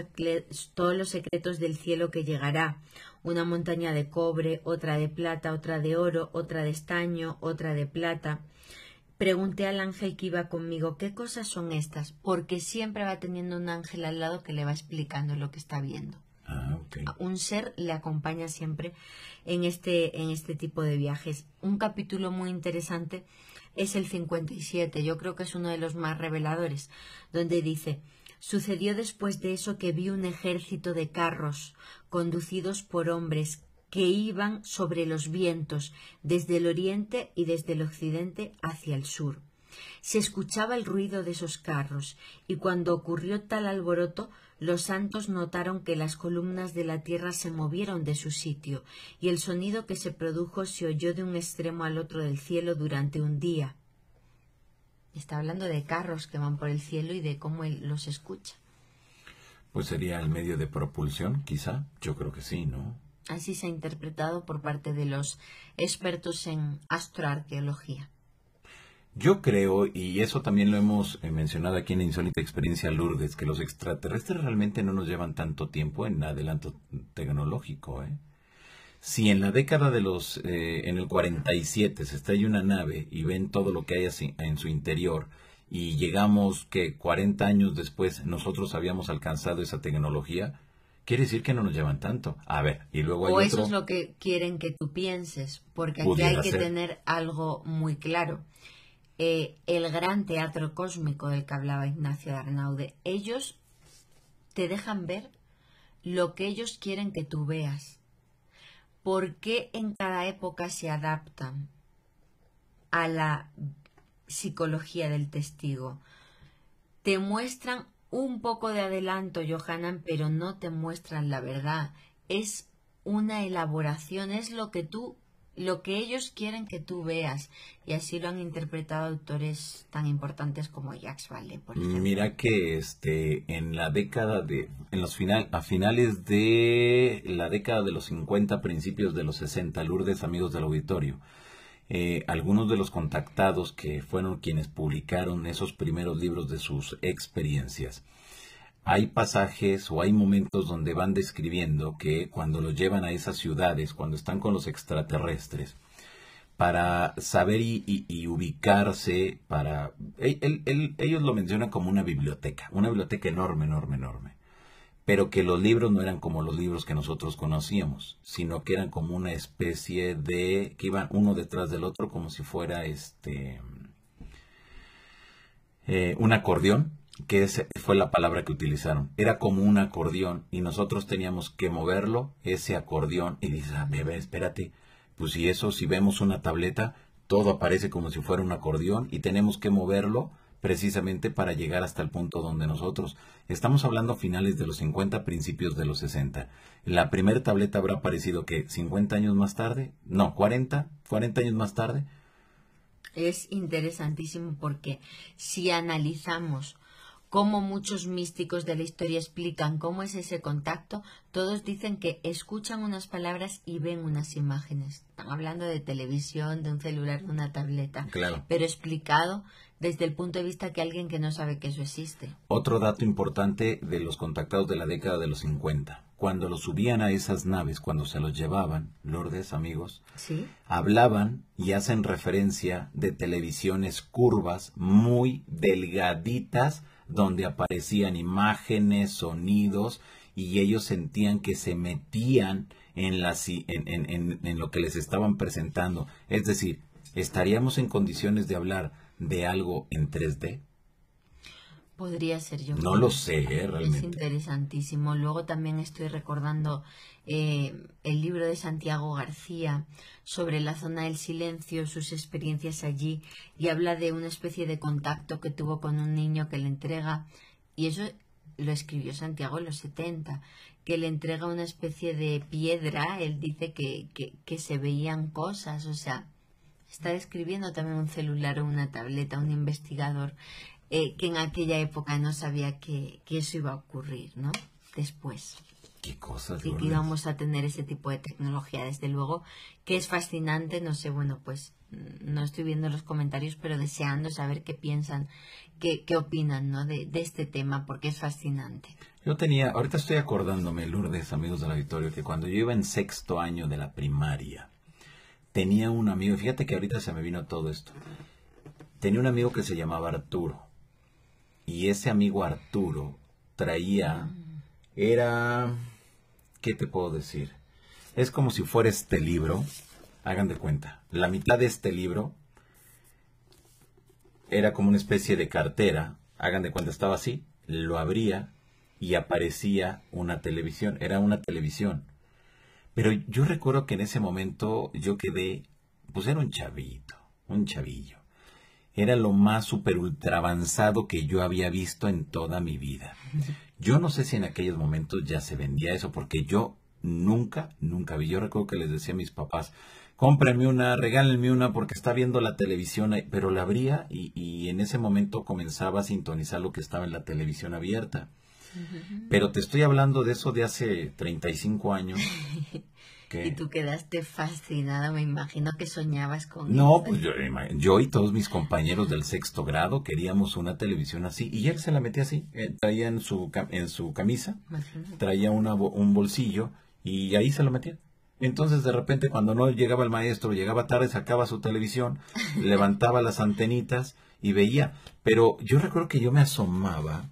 Speaker 2: todos los secretos del cielo que llegará una montaña de cobre, otra de plata, otra de oro, otra de estaño, otra de plata. Pregunté al ángel que iba conmigo qué cosas son estas, porque siempre va teniendo un ángel al lado que le va explicando lo que está viendo. Ah, un ser le acompaña siempre en este, en este tipo de viajes. Un capítulo muy interesante es el 57, yo creo que es uno de los más reveladores, donde dice, sucedió después de eso que vi un ejército de carros conducidos por hombres que iban sobre los vientos desde el oriente y desde el occidente hacia el sur. Se escuchaba el ruido de esos carros y cuando ocurrió tal alboroto los santos notaron que las columnas de la tierra se movieron de su sitio, y el sonido que se produjo se oyó de un extremo al otro del cielo durante un día. Está hablando de carros que van por el cielo y de cómo él los escucha.
Speaker 1: Pues sería el medio de propulsión, quizá. Yo creo que sí, ¿no?
Speaker 2: Así se ha interpretado por parte de los expertos en astroarqueología.
Speaker 1: Yo creo, y eso también lo hemos eh, mencionado aquí en la Insólita Experiencia Lourdes, que los extraterrestres realmente no nos llevan tanto tiempo en adelanto tecnológico. ¿eh? Si en la década de los, eh, en el 47 se estrella una nave y ven todo lo que hay en su interior, y llegamos que 40 años después nosotros habíamos alcanzado esa tecnología, quiere decir que no nos llevan tanto. A ver, y luego hay O eso es lo
Speaker 2: que quieren que tú pienses, porque aquí hay que tener algo muy claro eh, el gran teatro cósmico del que hablaba Ignacio Arnaude. Ellos te dejan ver lo que ellos quieren que tú veas. ¿Por qué en cada época se adaptan a la psicología del testigo? Te muestran un poco de adelanto, Johanan, pero no te muestran la verdad. Es una elaboración, es lo que tú lo que ellos quieren que tú veas. Y así lo han interpretado autores tan importantes como Jacques Valle,
Speaker 1: Mira que este, en la década de, en los a finales de la década de los 50, principios de los 60, Lourdes, amigos del auditorio, eh, algunos de los contactados que fueron quienes publicaron esos primeros libros de sus experiencias, hay pasajes o hay momentos donde van describiendo que cuando los llevan a esas ciudades, cuando están con los extraterrestres, para saber y, ubicarse, para... ellos lo mencionan como una biblioteca, una biblioteca enorme, enorme, enorme. Pero que los libros no eran como los libros que nosotros conocíamos, sino que eran como una especie de... que iban uno detrás del otro como si fuera este... Eh, un acordeón que esa fue la palabra que utilizaron. Era como un acordeón y nosotros teníamos que moverlo, ese acordeón, y dices, a ah, bebé, espérate, pues si eso, si vemos una tableta, todo aparece como si fuera un acordeón y tenemos que moverlo precisamente para llegar hasta el punto donde nosotros estamos hablando a finales de los 50, principios de los 60. La primera tableta habrá aparecido que 50 años más tarde, no, 40, 40 años más tarde.
Speaker 2: Es interesantísimo porque si analizamos como muchos místicos de la historia explican cómo es ese contacto, todos dicen que escuchan unas palabras y ven unas imágenes. Están hablando de televisión, de un celular, de una tableta, claro. pero explicado desde el punto de vista que alguien que no sabe que eso existe.
Speaker 1: Otro dato importante de los contactados de la década de los 50. Cuando los subían a esas naves, cuando se los llevaban, Lordes amigos, ¿Sí? hablaban y hacen referencia de televisiones curvas muy delgaditas donde aparecían imágenes, sonidos, y ellos sentían que se metían en, lo que les estaban presentando. Es decir, ¿estaríamos en condiciones de hablar de algo en 3D?
Speaker 2: Podría ser yo. No lo sé, ¿eh? realmente. Es interesantísimo. Luego también estoy recordando eh, el libro de Santiago García sobre la zona del silencio, sus experiencias allí, y habla de una especie de contacto que tuvo con un niño que le entrega, y eso lo escribió Santiago en los 70, que le entrega una especie de piedra, él dice que, que, se veían cosas, o sea, está escribiendo también un celular o una tableta, un investigador. Eh, que en aquella época no sabía que, eso iba a ocurrir, ¿no? Después. Qué cosas. Y que íbamos a tener ese tipo de tecnología, desde luego, que es fascinante. No sé, bueno, pues no estoy viendo los comentarios, pero deseando saber qué piensan, qué, opinan, ¿no? De, este tema, porque es fascinante.
Speaker 1: Yo tenía, ahorita estoy acordándome, Lourdes, amigos del auditorio, que cuando yo iba en sexto año de la primaria, tenía un amigo, fíjate que ahorita se me vino todo esto, tenía un amigo que se llamaba Arturo. Y ese amigo Arturo traía, era, ¿qué te puedo decir? Es como si fuera este libro, hagan de cuenta, la mitad de este libro era como una especie de cartera, hagan de cuenta, estaba así, lo abría y aparecía una televisión, era una televisión. Pero yo recuerdo que en ese momento yo quedé, pues era un chavito, un chavillo era lo más super ultra avanzado que yo había visto en toda mi vida. Yo no sé si en aquellos momentos ya se vendía eso, porque yo nunca, nunca vi. Yo recuerdo que les decía a mis papás, cómprenme una, regálenme una, porque está viendo la televisión, pero la abría y, y en ese momento comenzaba a sintonizar lo que estaba en la televisión abierta. Pero te estoy hablando de eso de hace 35 años Y tú
Speaker 2: quedaste fascinada, me imagino que soñabas con... No,
Speaker 1: pues yo, eh, yo, y todos mis compañeros del sexto grado queríamos una televisión así y él se la metía así, eh, traía en su, en su camisa, traía una, un bolsillo y ahí se lo metía. Entonces de repente cuando no llegaba el maestro, llegaba tarde, sacaba su televisión, levantaba las antenitas y veía. Pero yo recuerdo que yo me asomaba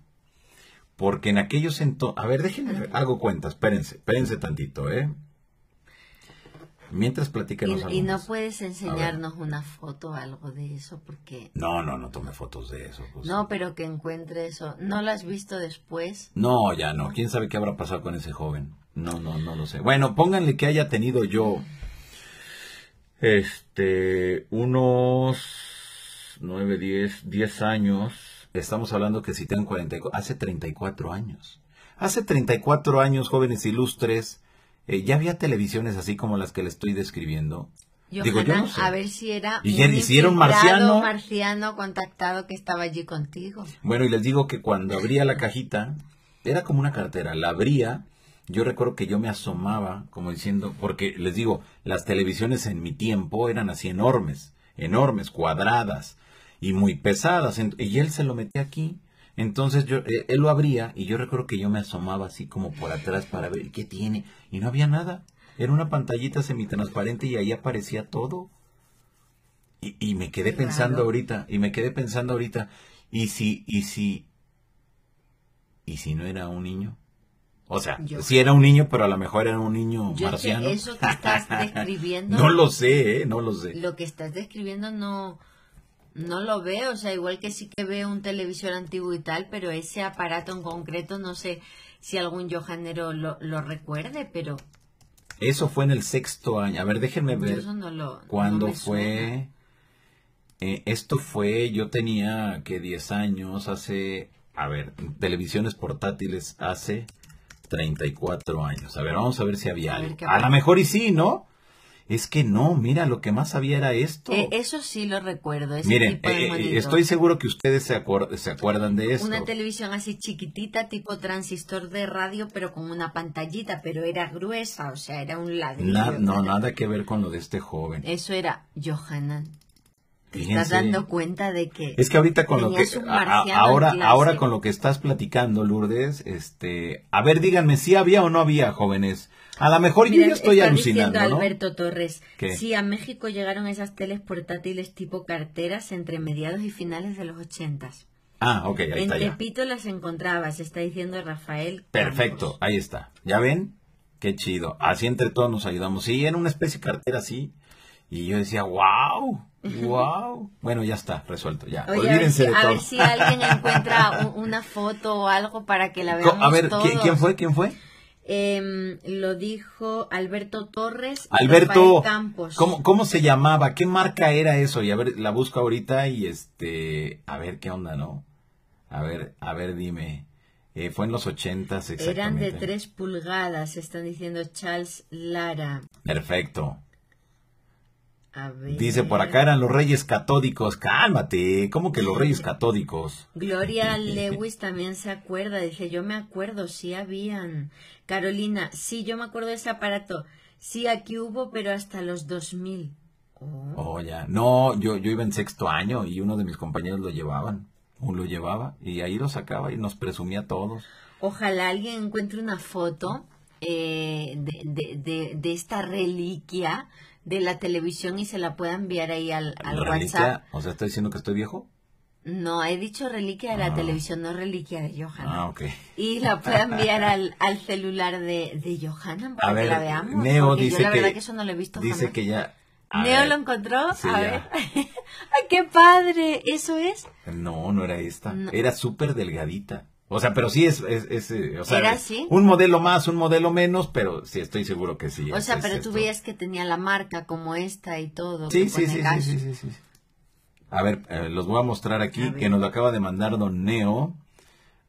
Speaker 1: porque en aquellos entonces... A ver, déjenme, hago cuentas, espérense, espérense tantito, ¿eh? Mientras y, y no
Speaker 2: puedes enseñarnos una foto o algo de eso porque... No, no,
Speaker 1: no tome fotos de eso. Pues.
Speaker 2: No, pero que encuentre eso. ¿No lo has visto después?
Speaker 1: No, ya no. ¿Quién sabe qué habrá pasado con ese joven? No, no, no lo sé. Bueno, pónganle que haya tenido yo... Este... Unos... 9, 10, 10 años. Estamos hablando que si tengo 44... Hace 34 años. Hace 34 años, jóvenes ilustres eh, ya había televisiones así como las que le estoy describiendo. Yo, Digo, yo no a ver
Speaker 2: si era y ya hicieron marciano. marciano contactado que estaba allí contigo.
Speaker 1: Bueno, y les digo que cuando abría la cajita, era como una cartera, la abría, yo recuerdo que yo me asomaba como diciendo, porque les digo, las televisiones en mi tiempo eran así enormes, enormes, cuadradas y muy pesadas, y él se lo metía aquí entonces yo, eh, él lo abría y yo recuerdo que yo me asomaba así como por atrás para ver qué tiene y no había nada. Era una pantallita semitransparente y ahí aparecía todo. Y, me quedé pensando ahorita, y me quedé pensando ahorita, y si, y si, y si no era un niño. O sea, si era un niño, pero a lo mejor era un niño yo marciano. eso que estás describiendo.
Speaker 2: no lo sé, ¿eh? no lo sé. Lo que estás describiendo no, no lo veo, o sea, igual que sí que veo un televisor antiguo y tal, pero ese aparato en concreto no sé si algún johanero lo, lo recuerde, pero...
Speaker 1: Eso fue en el sexto año. A ver, déjenme ver cuando cuándo fue... Eh, esto fue, yo tenía que 10 años, hace, a ver, televisiones portátiles hace 34 años. A ver, vamos a ver si había a algo. A lo mejor y sí, ¿no? es que no, mira, lo que más había era esto. E,
Speaker 2: eso sí lo recuerdo. Miren, eh, eh, estoy
Speaker 1: seguro que ustedes se, acuerdan de eso. Una
Speaker 2: televisión así chiquitita, tipo transistor de radio, pero con una pantallita, pero era gruesa, o sea, era un ladrillo.
Speaker 1: no, nada que ver con lo de este joven.
Speaker 2: Eso era Johanna.
Speaker 1: ¿Te estás dando
Speaker 2: cuenta de que es que ahorita con lo que ahora ahora
Speaker 1: con lo que estás platicando Lourdes este a ver díganme si había o no había jóvenes a lo mejor yo estoy alucinando. Diciendo Alberto
Speaker 2: Torres, que sí, a México llegaron esas teles portátiles tipo carteras entre mediados y finales de los ochentas.
Speaker 1: Ah, ok, ahí está.
Speaker 2: En las encontrabas, está diciendo Rafael.
Speaker 1: Perfecto, ahí está. ¿Ya ven? Qué chido. Así entre todos nos ayudamos. Sí, en una especie de cartera así. Y yo decía, wow, wow. Bueno, ya está, resuelto, ya. Olvídense a ver, si, alguien encuentra
Speaker 2: una foto o algo para que la veamos A ver, ¿quién fue? ¿Quién fue? Eh, lo dijo Alberto Torres. Alberto Campos. ¿cómo, ¿cómo,
Speaker 1: se llamaba? ¿Qué marca era eso? Y a ver, la busco ahorita y este, a ver qué onda, ¿no? A ver, a ver, dime. Eh, fue en los ochentas exactamente. Eran de tres
Speaker 2: pulgadas, están diciendo Charles Lara.
Speaker 1: Perfecto. Dice, por acá eran los reyes catódicos. Cálmate, ¿cómo que los reyes catódicos? Gloria Lewis
Speaker 2: también se acuerda. Dice, yo me acuerdo, si habían. Carolina, sí, yo me acuerdo de ese aparato. Sí, aquí hubo, pero hasta los 2000.
Speaker 1: Oh, oh ya. No, yo, yo iba en sexto año y uno de mis compañeros lo llevaban. Uno lo llevaba y ahí lo sacaba y nos presumía a todos.
Speaker 2: Ojalá alguien encuentre una foto eh, de, de esta reliquia de la televisión y se la pueda enviar ahí al, al reliquia, WhatsApp.
Speaker 1: O sea, ¿está diciendo que estoy viejo?
Speaker 2: No, he dicho reliquia de la ah. televisión, no reliquia de Johanna. Ah, ok. Y la pueda enviar al, al celular de, de Johanna para que la veamos. Neo dice yo la verdad que, eso no lo he visto Dice que
Speaker 1: ya... Neo lo
Speaker 2: encontró, a ver. ¡Ay, qué padre! ¿Eso es?
Speaker 1: No, no era esta. Era súper delgadita. O sea, pero sí es, eh, un modelo más, un modelo menos, pero sí estoy seguro que sí. O sea, pero tú
Speaker 2: veías que tenía la marca como esta y todo. Sí, sí sí, sí,
Speaker 1: sí, sí, A ver, eh, los voy a mostrar aquí, que nos lo acaba de mandar Don Neo.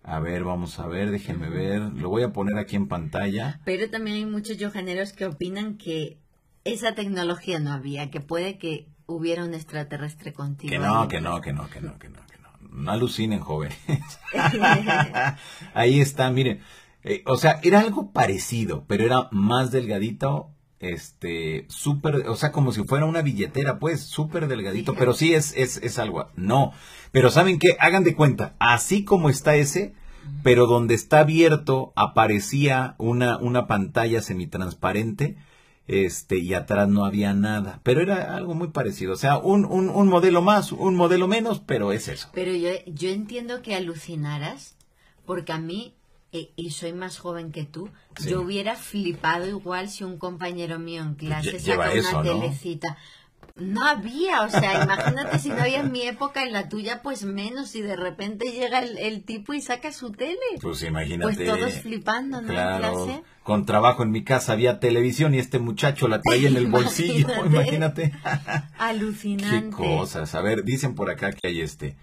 Speaker 1: A ver, vamos a ver, déjenme ver. Lo voy a poner aquí en pantalla.
Speaker 2: Pero también hay muchos yojaneros que opinan que esa tecnología no había, que puede que hubiera un extraterrestre contigo. Que no, que no,
Speaker 1: que no, que no, que no. Que no no alucinen jóvenes. Ahí está, miren. Eh, o sea, era algo parecido, pero era más delgadito, este, súper, o sea, como si fuera una billetera, pues, súper delgadito, pero sí es, es, es algo, no. Pero ¿saben qué? Hagan de cuenta, así como está ese, pero donde está abierto aparecía una, una pantalla semitransparente este, y atrás no había nada. Pero era algo muy parecido, o sea, un, un, modelo más, un modelo menos, pero es eso.
Speaker 2: Pero yo, yo entiendo que alucinaras, porque a mí, eh, y soy más joven que tú, yo hubiera flipado igual si un compañero mío en pues clase una telecita. No había, o sea, imagínate si no había en mi época, en la tuya, pues menos, y de repente llega el, tipo y saca su tele. Pues, pues imagínate. Pues todos flipando, ¿no? Claro,
Speaker 1: Con trabajo en mi casa había televisión y este muchacho la traía en el bolsillo, imagínate. Alucinante. Qué cosas. A ver, dicen por acá que hay este.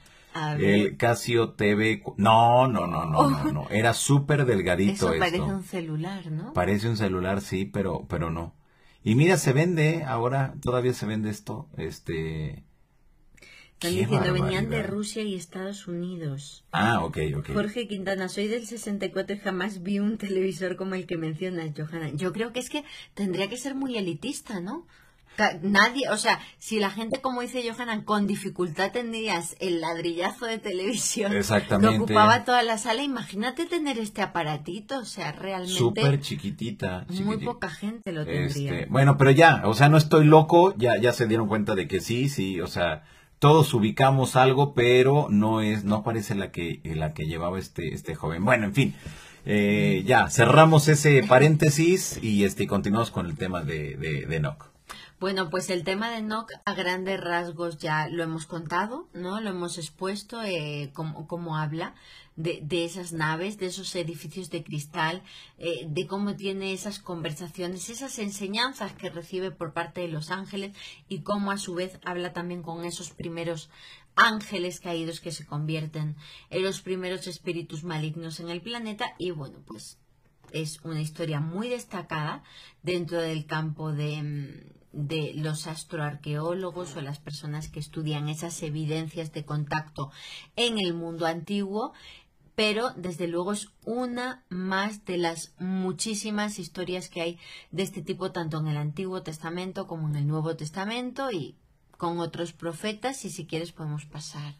Speaker 1: El Casio TV. No, no, no, no, no, no, Era súper delgadito esto. parece un
Speaker 2: celular, ¿no?
Speaker 1: Parece un celular, sí, pero, pero no. Y mira, se vende ahora, todavía se vende esto, este... Están diciendo, venían de
Speaker 2: Rusia y Estados Unidos.
Speaker 1: Ah, ok, ok. Jorge
Speaker 2: Quintana, soy del 64 y jamás vi un televisor como el que mencionas, Johanna. Yo creo que es que tendría que ser muy elitista, ¿no? Nadie, o sea, si la gente, como dice Johanan, con dificultad tendrías el ladrillazo de televisión que ocupaba toda la sala, imagínate tener este aparatito, o sea, realmente... Súper
Speaker 1: chiquitita. Muy
Speaker 2: poca gente lo tendría. Este, bueno,
Speaker 1: pero ya, o sea, no estoy loco, ya, ya se dieron cuenta de que sí, sí, o sea, todos ubicamos algo, pero no es, no parece la que, la que llevaba este, este joven. Bueno, en fin. Eh, ya, cerramos ese paréntesis y este, continuamos con el tema de, de, de
Speaker 2: bueno, pues el tema de NOC a grandes rasgos ya lo hemos contado, ¿no? Lo hemos expuesto, eh, como, habla de, de, esas naves, de esos edificios de cristal, eh, de cómo tiene esas conversaciones, esas enseñanzas que recibe por parte de los ángeles y cómo a su vez habla también con esos primeros ángeles caídos que se convierten en los primeros espíritus malignos en el planeta y bueno, pues es una historia muy destacada dentro del campo de, mm, de los astroarqueólogos o las personas que estudian esas evidencias de contacto en el mundo antiguo, pero desde luego es una más de las muchísimas historias que hay de este tipo tanto en el Antiguo Testamento como en el Nuevo Testamento y con otros profetas y si quieres podemos pasar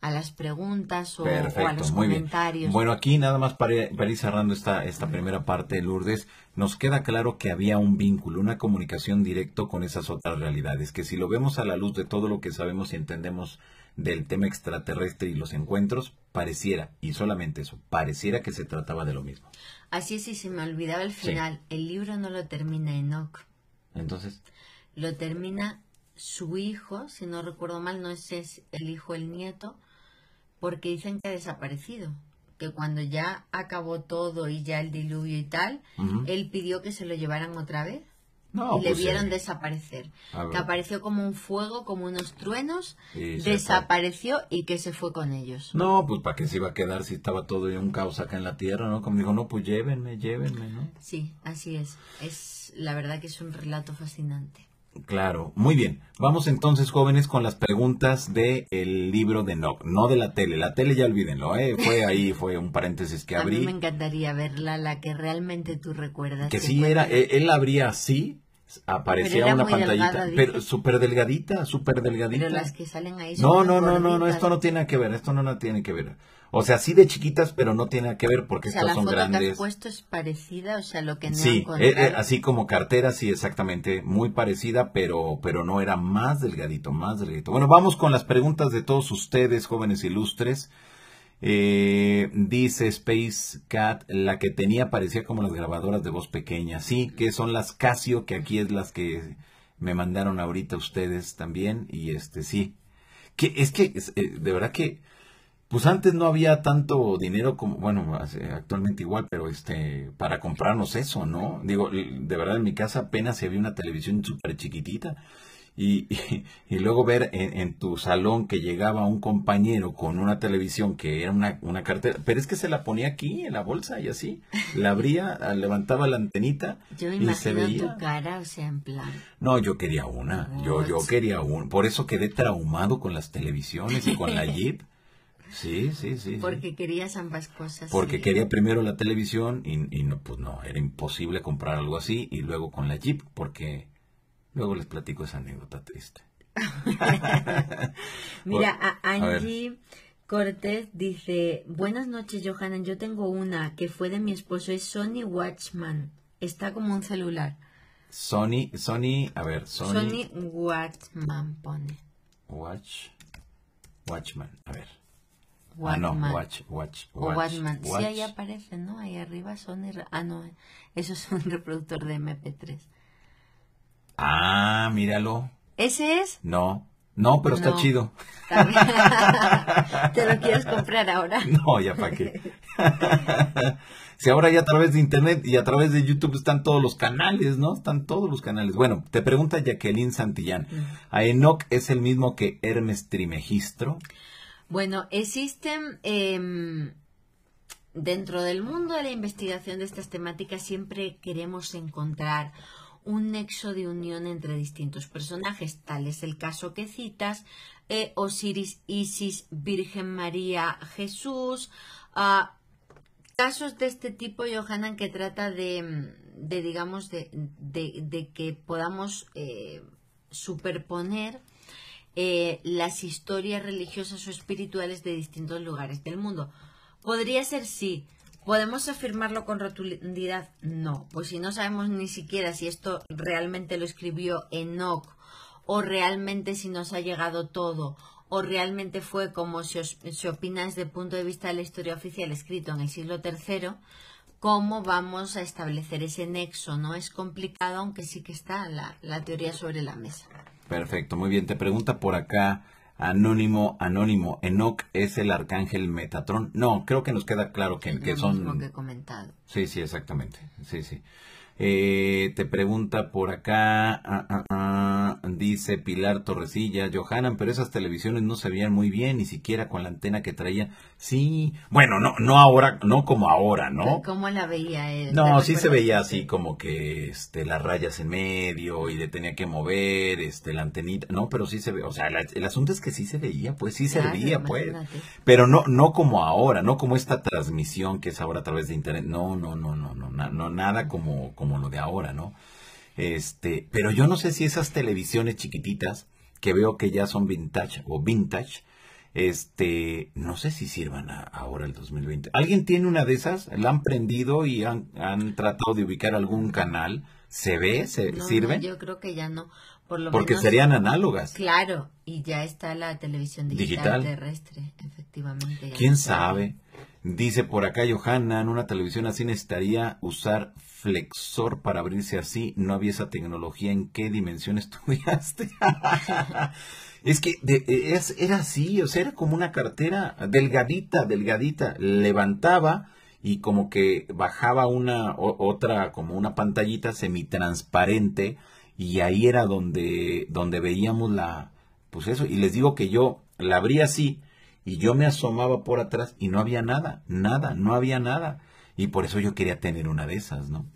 Speaker 2: a las preguntas o, a los comentarios. Bueno,
Speaker 1: aquí nada más para, ir cerrando esta, esta primera parte, Lourdes, nos queda claro que había un vínculo, una comunicación directa con esas otras realidades, que si lo vemos a la luz de todo lo que sabemos y entendemos del tema extraterrestre y los encuentros, pareciera, y solamente eso, pareciera que se trataba de lo mismo.
Speaker 2: Así es, y se me olvidaba al final, el libro no lo termina Enoch. Entonces. Lo termina su hijo, si no recuerdo mal, no es el hijo el nieto, porque dicen que ha desaparecido que cuando ya acabó todo y ya el diluvio y tal, él pidió que se lo llevaran otra vez y le pues, vieron eh, desaparecer. Que apareció como un fuego, como unos truenos, desapareció y que se fue con ellos.
Speaker 1: No, pues para qué se iba a quedar si estaba todo ya un caos acá en la tierra, ¿no? Como dijo, no, pues llévenme, llévenme, ¿no?
Speaker 2: Sí, así es. Es la verdad que es un relato fascinante.
Speaker 1: Claro, muy bien. Vamos entonces, jóvenes, con las preguntas del el libro de Nock, no de la tele. La tele ya olvídenlo, ¿eh? fue ahí, fue un paréntesis que abrí. A mí me
Speaker 2: encantaría verla, la que realmente tú recuerdas. Que, sí, era,
Speaker 1: e, él, la abría así, aparecía una pantallita, pero súper delgadita, súper delgadita. las
Speaker 2: que salen ahí. No, no, no, no, no, esto no
Speaker 1: tiene que ver, esto no, no tiene que ver. O sea, sí de chiquitas, pero no tiene que ver porque o sea, estas la son foto grandes. Que
Speaker 2: puesto es parecida, o sea, lo que no Sí, eh, eh,
Speaker 1: así como cartera, sí, exactamente, muy parecida, pero pero no era más delgadito, más delgadito. Bueno, vamos con las preguntas de todos ustedes, jóvenes ilustres. Eh, dice Space Cat, la que tenía parecía como las grabadoras de voz pequeña. Sí, que son las Casio, que aquí es las que me mandaron ahorita ustedes también. Y este, sí. Que es que, de verdad que pues antes no había tanto dinero como, bueno, actualmente igual, pero este, para comprarnos eso, ¿no? Digo, de verdad en mi casa apenas se había una televisión súper chiquitita. Y, luego ver en, tu salón que llegaba un compañero con una televisión que era una, cartera, pero es que se la ponía aquí en la bolsa y así, la abría, ah, levantaba la antenita y se veía. tu
Speaker 2: cara, o sea, en plan.
Speaker 1: No, yo quería una, yo, yo quería una, por eso quedé traumado con las televisiones y con la Jeep. Sí, sí, sí. Porque
Speaker 2: querías ambas cosas. Porque
Speaker 1: quería primero la televisión y, no, pues no, era imposible comprar algo así y luego con la Jeep, porque luego les platico esa anécdota triste. Mira, Angie
Speaker 2: Cortés dice, buenas noches Johanan, yo tengo una que fue de mi esposo, es Sony Watchman, está como un celular.
Speaker 1: Sony, Sony, a ver, Sony. Sony
Speaker 2: Watchman
Speaker 1: pone. Watch, Watchman, a ver. Ah, no, Watch, Watch, Watch. Watchman. Sí, ahí
Speaker 2: aparece, ¿no? Ahí arriba son... Ah, no, eso es un reproductor de MP3.
Speaker 1: Ah, míralo. ¿Ese es? No, no, pero está chido. ¿Te lo quieres
Speaker 2: comprar ahora?
Speaker 1: No, ya para qué. si ahora ya a través de internet y a través de YouTube están todos los canales, ¿no? Están todos los canales. Bueno, te pregunta Jacqueline Santillán. ¿A Enoch es el mismo que Hermes Trimegistro?
Speaker 2: Bueno, existen em, dentro del mundo de la investigación de estas temáticas siempre queremos encontrar un nexo de unión entre distintos personajes, tal es el caso que citas, eh, Osiris, Isis, Virgen María, Jesús, ah, casos de este tipo, Johanan, que trata de, digamos, de, que podamos eh, superponer eh, las historias religiosas o espirituales de distintos lugares del mundo. Podría ser sí. ¿Podemos afirmarlo con rotundidad? No, pues si no sabemos ni siquiera si esto realmente lo escribió Enoch o realmente si nos ha llegado todo o realmente fue como se, opina desde el punto de vista de la historia oficial escrito en el siglo III, cómo vamos a establecer ese nexo. No es complicado, aunque sí que está la teoría sobre la mesa.
Speaker 1: Perfecto, muy bien. Te pregunta por acá, Anónimo, Anónimo, ¿Enoc es el arcángel Metatron. No, creo que nos queda claro que, que son... Lo que he comentado. Sí, sí, exactamente. Sí, sí. Eh, te pregunta por acá, ah, ah, ah, dice Pilar Torrecilla, Johanan, pero esas televisiones no se veían muy bien, ni siquiera con la antena que traía. Sí, bueno, no, no ahora, no como ahora, ¿no?
Speaker 2: ¿Cómo la veía él? No, sí se veía
Speaker 1: así como que este, las rayas en medio y le tenía que mover este, la antenita. No, pero sí se ve, o sea, el asunto es que sí se veía, pues sí servía, pues. Pero no, no como ahora, no como esta transmisión que es ahora a través de internet. No, no, no, no, no, no, nada como lo de ahora, ¿no? Este, pero yo no sé si esas televisiones chiquititas que veo que ya son vintage o vintage, este, no sé si sirvan a, ahora el 2020. ¿Alguien tiene una de esas? ¿La han prendido y han, han tratado de ubicar algún canal? ¿Se ve? ¿Se yo
Speaker 2: creo que ya no. Por lo Porque serían análogas. Claro, y ya está la televisión digital, terrestre, efectivamente. ¿Quién
Speaker 1: sabe? Dice por acá Johanna, en una televisión así necesitaría usar flexor para abrirse así. No había esa tecnología. ¿En qué dimensión estudiaste? es que es, era así, o sea, era como una cartera delgadita, delgadita. Levantaba y como que bajaba una otra, como una pantallita semitransparente y ahí era donde, donde veíamos la, pues eso. Y les digo que yo la abrí así y yo me asomaba por atrás y no había nada, nada, no había nada. Y por eso yo quería tener una de esas, ¿no?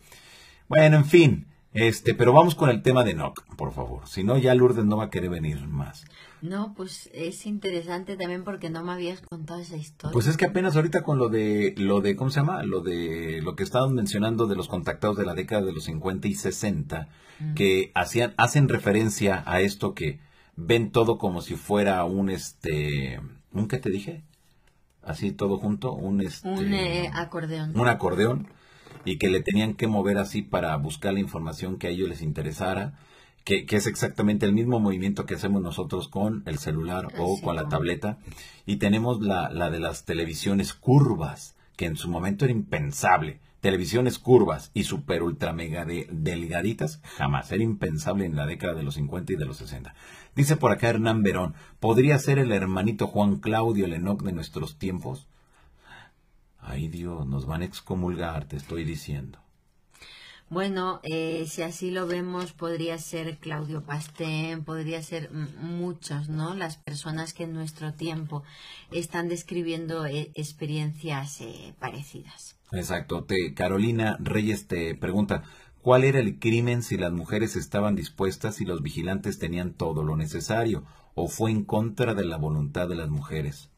Speaker 1: Bueno, en fin, este, pero vamos con el tema de Nock, por favor. Si no, ya Lourdes no va a querer venir más.
Speaker 2: No, pues es interesante también porque no me habías contado esa historia.
Speaker 1: Pues es que apenas ahorita con lo de, lo de, ¿cómo se llama? Lo de, lo que estaban mencionando de los contactados de la década de los 50 y 60, mm. que hacían, hacen referencia a esto que ven todo como si fuera un, este, Nunca te dije. Así todo junto, un, este, eh,
Speaker 2: acordeón. Un acordeón
Speaker 1: y que le tenían que mover así para buscar la información que a ellos les interesara, que, es exactamente el mismo movimiento que hacemos nosotros con el celular o con la tableta. Y tenemos la, de las televisiones curvas, que en su momento era impensable televisiones curvas y super ultra mega delgaditas, jamás. Era impensable en la década de los 50 y de los 60. Dice por acá Hernán Verón, ¿podría ser el hermanito Juan Claudio Lenoc de nuestros tiempos? Ay Dios, nos van a excomulgar, te estoy diciendo.
Speaker 2: Bueno, eh, si así lo vemos, podría ser Claudio Pastén, podría ser muchos, ¿no? Las personas que en nuestro tiempo están describiendo eh, experiencias eh, parecidas.
Speaker 1: Exacto. Te, Carolina Reyes te pregunta, ¿Cuál era el crimen si las mujeres estaban dispuestas y los vigilantes tenían todo lo necesario? ¿O fue en contra de la voluntad de las mujeres?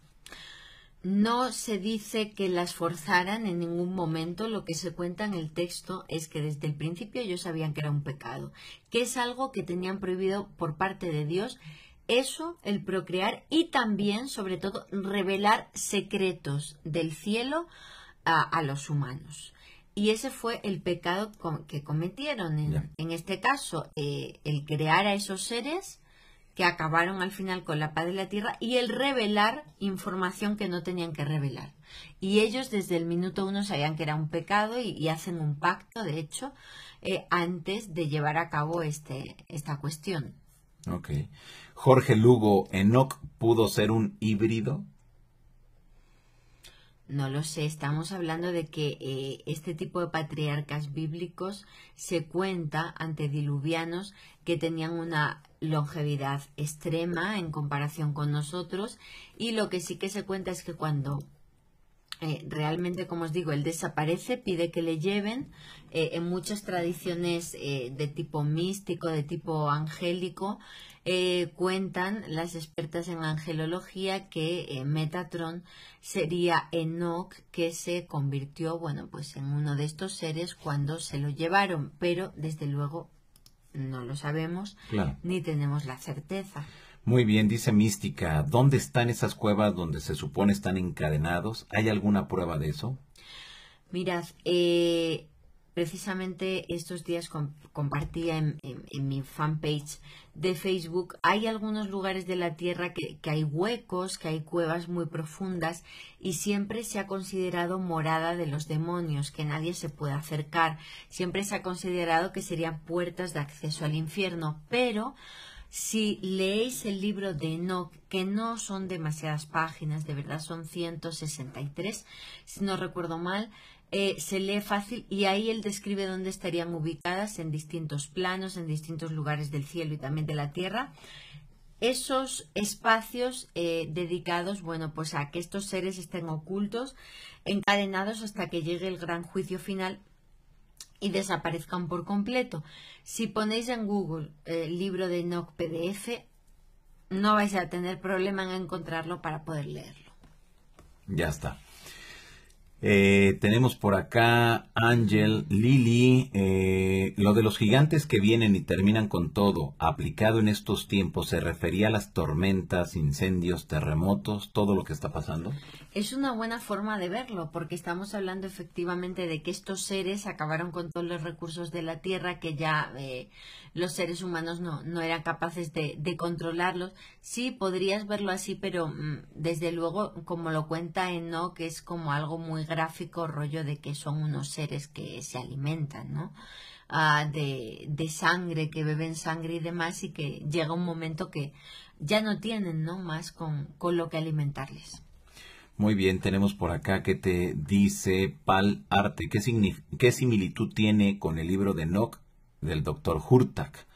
Speaker 2: No se dice que las forzaran en ningún momento, lo que se cuenta en el texto es que desde el principio ellos sabían que era un pecado, que es algo que tenían prohibido por parte de Dios, eso, el procrear y también, sobre todo, revelar secretos del cielo a, a los humanos. Y ese fue el pecado que cometieron en, este caso, eh, el crear a esos seres que acabaron al final con la paz de la tierra y el revelar información que no tenían que revelar. Y ellos desde el minuto uno sabían que era un pecado y, hacen un pacto, de hecho, eh, antes de llevar a cabo este, esta cuestión.
Speaker 1: Ok. Jorge Lugo, ¿Enoch pudo ser un híbrido?
Speaker 2: No lo sé, estamos hablando de que eh, este tipo de patriarcas bíblicos se cuenta antediluvianos que tenían una longevidad extrema en comparación con nosotros y lo que sí que se cuenta es que cuando eh, realmente, como os digo, él desaparece, pide que le lleven. Eh, en muchas tradiciones de tipo místico, de tipo angélico, eh, cuentan las expertas en angelología que eh, Metatron sería Enoch que se convirtió, bueno, pues en uno de estos seres cuando se lo llevaron, pero desde luego no lo sabemos ni tenemos la certeza.
Speaker 1: Muy bien, dice Mística, ¿dónde están esas cuevas donde se supone están encadenados? ¿Hay alguna prueba de eso?
Speaker 2: Mirad, eh, precisamente estos días compartía en, mi fanpage de Facebook, hay algunos lugares de la Tierra que, que, hay huecos, que hay cuevas muy profundas y siempre se ha considerado morada de los demonios, que nadie se puede acercar, siempre se ha considerado que serían puertas de acceso al infierno, pero si leéis el libro de Enoch, que no son demasiadas páginas, de verdad son 163, si no recuerdo mal, eh, se lee fácil y ahí él describe dónde estarían ubicadas en distintos planos, en distintos lugares del cielo y también de la tierra. Esos espacios eh, dedicados, bueno, pues a que estos seres estén ocultos, encadenados hasta que llegue el gran juicio final y desaparezcan por completo. Si ponéis en Google el eh, libro de Noc PDF, no vais a tener problema en encontrarlo para poder leerlo.
Speaker 1: Ya está. Eh, tenemos por acá Ángel, Lili, eh, lo de los gigantes que vienen y terminan con todo, aplicado en estos tiempos, ¿se refería a las tormentas, incendios, terremotos, todo lo que está pasando?
Speaker 2: es una buena forma de verlo, porque estamos hablando efectivamente de que estos seres acabaron con todos los recursos de la Tierra, que ya eh, los seres humanos no, eran capaces de, controlarlos. Sí, podrías verlo así, pero mm, desde luego, como lo cuenta no, que es como algo muy gráfico, rollo de que son unos seres que se alimentan, ¿no? Ah, de, de sangre, que beben sangre y demás, y que llega un momento que ya no tienen, ¿no? Más con, con lo que alimentarles.
Speaker 1: Muy bien, tenemos por acá que te dice Pal Arte. ¿Qué, qué similitud tiene con el libro de Nock del doctor Hurtak?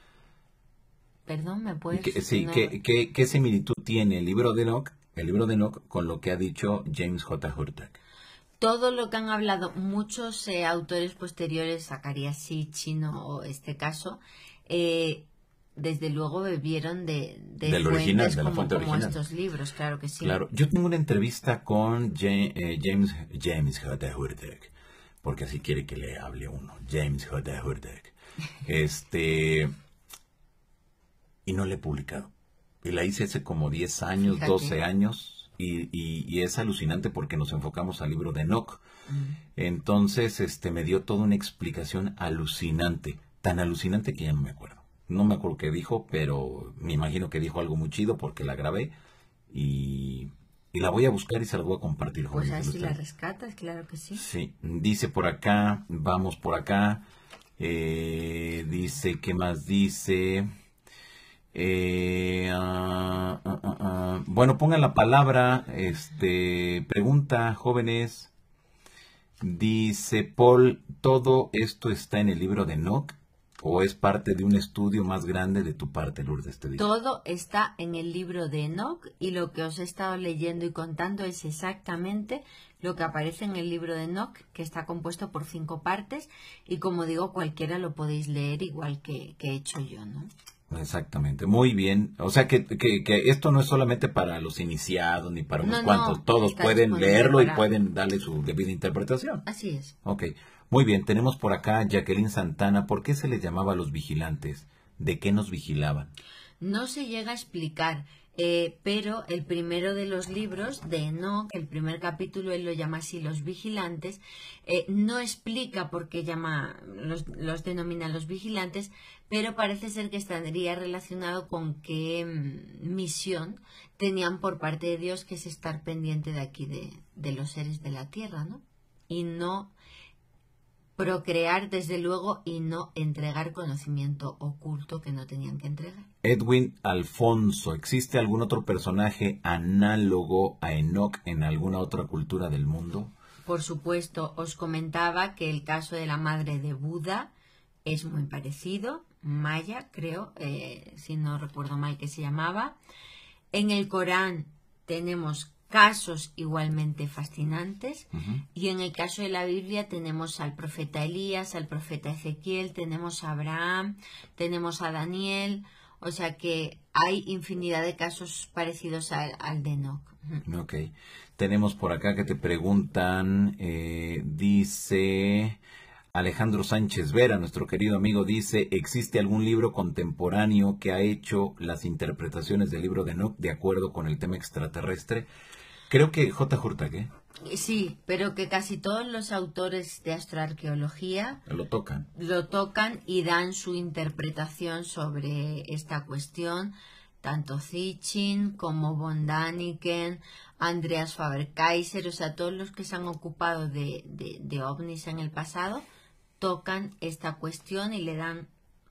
Speaker 2: Perdón, ¿me puedes...? sí,
Speaker 1: ¿qué, similitud tiene el libro de Nock, el libro de con lo que ha dicho James J. Hurtak?
Speaker 2: Todo lo que han hablado muchos eh, autores posteriores, sacaría sí, Chino o este caso, eh, desde luego bebieron de, de del original, de la fuente como, estos libros, claro que sí. Claro,
Speaker 1: yo tengo una entrevista con eh, James, James, porque así quiere que le hable uno, James Hurdeck. Este, y no le he publicado. Y la hice hace como 10 años, 12 años, y, es alucinante porque nos enfocamos al libro de Enoch. Mm. Entonces, este, me dio toda una explicación alucinante, tan alucinante que ya no me acuerdo no me acuerdo qué dijo, pero me imagino que dijo algo muy chido porque la grabé y, la voy a buscar y se la voy a compartir. Pues así la
Speaker 2: rescatas, claro que sí.
Speaker 1: Sí, dice por acá, vamos por acá, eh, dice, ¿qué más dice? Eh, ah, ah, ah, bueno, pongan la palabra, este, pregunta, jóvenes. Dice Paul, todo esto está en el libro de Enoch o es parte de un estudio más grande de tu parte, Lourdes?
Speaker 2: Todo está en el libro de Enoch y lo que os he estado leyendo y contando es exactamente lo que aparece en el libro de Enoch, que está compuesto por cinco partes y como digo, cualquiera lo podéis leer igual que, he hecho yo, ¿no?
Speaker 1: Exactamente, muy bien. O sea que, esto no es solamente para los iniciados ni para unos cuantos, todos pueden leerlo y pueden darle su debida interpretación. Así es. Ok. Muy bien, tenemos por acá a Jacqueline Santana. ¿Por qué se les llamaba los vigilantes? ¿De qué nos vigilaban?
Speaker 2: No se llega a explicar, eh, pero el primero de los libros de Enoch, el primer capítulo, él lo llama así los vigilantes, eh, no explica por qué llama, los, denomina los vigilantes, pero parece ser que estaría relacionado con qué mm, misión tenían por parte de Dios, que es estar pendiente de aquí, de, de los seres de la tierra, ¿no? Y no procrear desde luego y no entregar conocimiento oculto que no tenían que entregar.
Speaker 1: Edwin Alfonso, ¿existe algún otro personaje análogo a Enoch en alguna otra cultura del mundo?
Speaker 2: Por supuesto, os comentaba que el caso de la madre de Buda es muy parecido, Maya creo, eh, si no recuerdo mal que se llamaba. En el Corán tenemos casos igualmente fascinantes y en el caso de la Biblia tenemos al profeta Elías, al profeta Ezequiel, tenemos a Abraham, tenemos a Daniel, o sea que hay infinidad de casos parecidos al,
Speaker 1: de Enoch. tenemos por acá que te preguntan, eh, dice... Alejandro Sánchez Vera, nuestro querido amigo, dice, ¿existe algún libro contemporáneo que ha hecho las interpretaciones del libro de Enoch de acuerdo con el tema extraterrestre? Creo que J. ¿qué? ¿eh?
Speaker 2: Eh, sí, pero que casi todos los autores de astroarqueología lo tocan. Lo tocan y dan su interpretación sobre esta cuestión, tanto Zichin como von Daniken, Andreas Faber-Kaiser, o sea, todos los que se han ocupado de, de ovnis en el pasado, tocan esta cuestión y le dan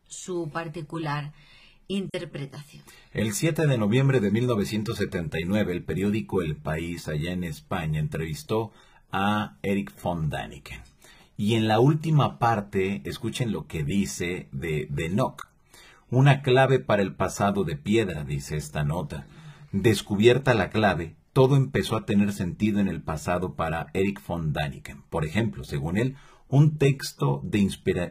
Speaker 2: su particular interpretación.
Speaker 1: El 7 de noviembre de 1979, el periódico El País, allá en España, entrevistó a Eric von Daniken. Y en la última parte, escuchen lo que dice de, de Nock. Una clave para el pasado de piedra, dice esta nota. Descubierta la clave, todo empezó a tener sentido en el pasado para Eric von Daniken. Por ejemplo, según él, un texto de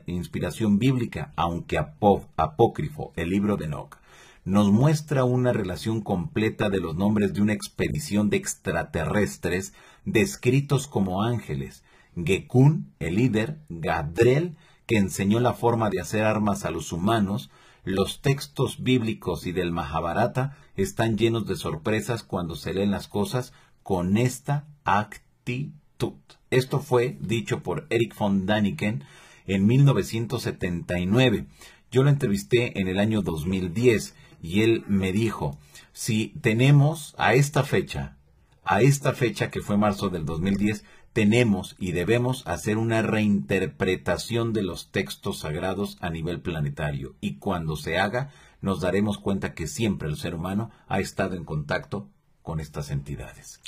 Speaker 1: inspiración bíblica, aunque apócrifo, el libro de Enoch, nos muestra una relación completa de los nombres de una expedición de extraterrestres descritos como ángeles. Gekun, el líder, Gadrel, que enseñó la forma de hacer armas a los humanos, los textos bíblicos y del Mahabharata están llenos de sorpresas cuando se leen las cosas con esta actitud. Esto fue dicho por Eric von Daniken en 1979. Yo lo entrevisté en el año 2010 y él me dijo, si tenemos a esta fecha, a esta fecha que fue marzo del 2010, tenemos y debemos hacer una reinterpretación de los textos sagrados a nivel planetario. Y cuando se haga, nos daremos cuenta que siempre el ser humano ha estado en contacto con estas entidades.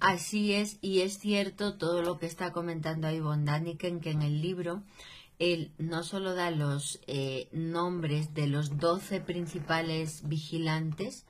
Speaker 2: Así es, y es cierto todo lo que está comentando ahí Bondaniken, que en el libro él no solo da los eh, nombres de los 12 principales vigilantes,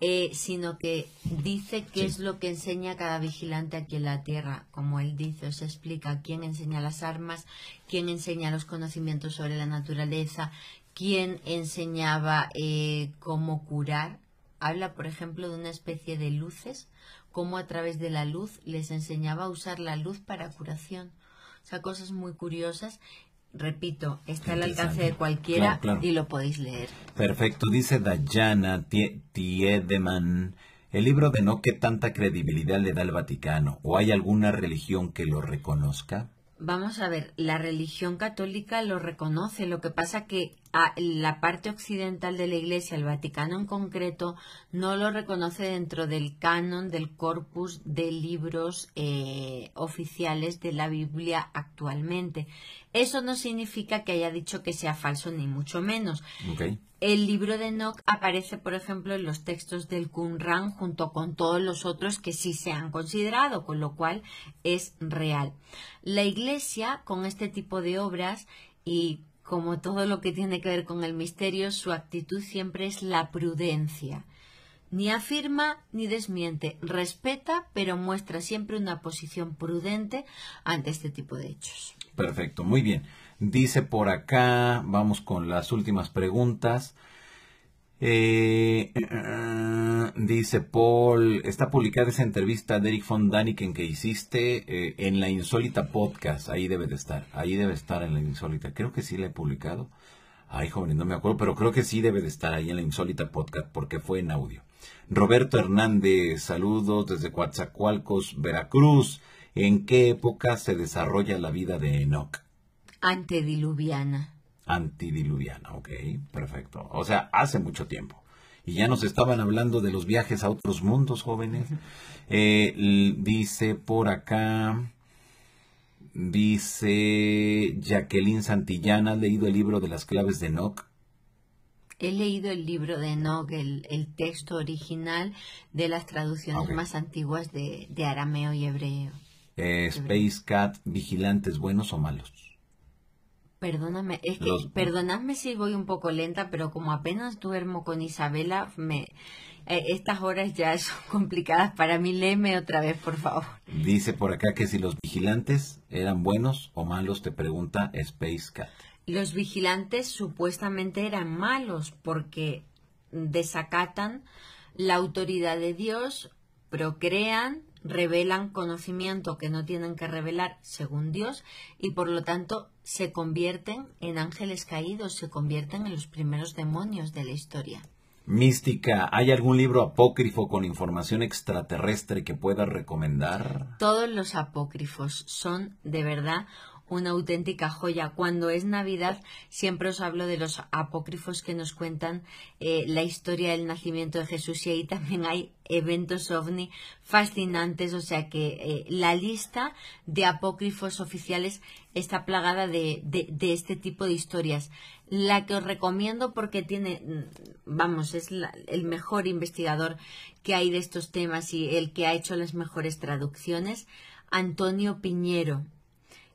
Speaker 2: eh, sino que dice qué es lo que enseña cada vigilante aquí en la Tierra. Como él dice, se explica quién enseña las armas, quién enseña los conocimientos sobre la naturaleza, quién enseñaba eh, cómo curar Habla, por ejemplo, de una especie de luces, cómo a través de la luz les enseñaba a usar la luz para curación. O sea, cosas muy curiosas repito, está al alcance de cualquiera y lo podéis leer.
Speaker 1: Perfecto, dice Dayana Tiedeman. El libro de no qué tanta credibilidad le da el Vaticano, ¿o hay alguna religión que lo reconozca?
Speaker 2: Vamos a ver, la religión católica lo reconoce, lo que pasa que la parte occidental de la Iglesia, el Vaticano en concreto, no lo reconoce dentro del canon del corpus de libros eh, oficiales de la Biblia actualmente. Eso no significa que haya dicho que sea falso, ni mucho menos. El libro de Enoch aparece, por ejemplo, en los textos del Qumran junto con todos los otros que sí se han considerado, con lo cual es real. La Iglesia, con este tipo de obras y como todo lo que tiene que ver con el misterio, su actitud siempre es la prudencia. Ni afirma ni desmiente, respeta, pero muestra siempre una posición prudente ante este tipo de hechos.
Speaker 1: Perfecto, muy bien. Dice por acá, vamos con las últimas preguntas. Eh, eh, eh, dice Paul, está publicada esa entrevista de Eric von Daniken que hiciste en la Insólita Podcast. Ahí debe de estar, ahí debe estar en la Insólita. Creo que sí la he publicado. Ay, joven, no me acuerdo, pero creo que sí debe de estar ahí en la Insólita Podcast porque fue en audio. Roberto Hernández, saludos desde Coatzacoalcos, Veracruz. ¿En qué época se desarrolla la vida de Enoch?
Speaker 2: Antediluviana
Speaker 1: antidiluviana, ok, perfecto. O sea, hace mucho tiempo. Y ya nos estaban hablando de los viajes a otros mundos, jóvenes. Eh, dice por acá, dice Jacqueline Santillana, ha leído el libro de las claves de Nock?
Speaker 2: He leído el libro de Enoch, el, texto original de las traducciones más antiguas de, arameo y eh, hebreo.
Speaker 1: Space Cat, ¿vigilantes buenos o malos?
Speaker 2: Perdóname, es que perdonadme si voy un poco lenta, pero como apenas duermo con Isabela, me eh, estas horas ya son complicadas para mí. Léeme otra vez, por favor.
Speaker 1: Dice por acá que si los vigilantes eran buenos o malos, te pregunta Space Cat.
Speaker 2: Los vigilantes supuestamente eran malos porque desacatan la autoridad de Dios, procrean, revelan conocimiento que no tienen que revelar según Dios y por lo tanto se convierten en ángeles caídos, se convierten en los primeros demonios de la historia.
Speaker 1: Mística, ¿hay algún libro apócrifo con información extraterrestre que pueda recomendar?
Speaker 2: Todos los apócrifos son de verdad una auténtica joya. Cuando es Navidad siempre os hablo de los apócrifos que nos cuentan eh, la historia del nacimiento de Jesús y ahí también hay eventos ovni fascinantes, o sea que eh, la lista de apócrifos oficiales está plagada de, este tipo de historias. La que os recomiendo porque tiene, mm, vamos, es el mejor investigador que hay de estos temas y el que ha hecho las mejores traducciones, Antonio Piñero.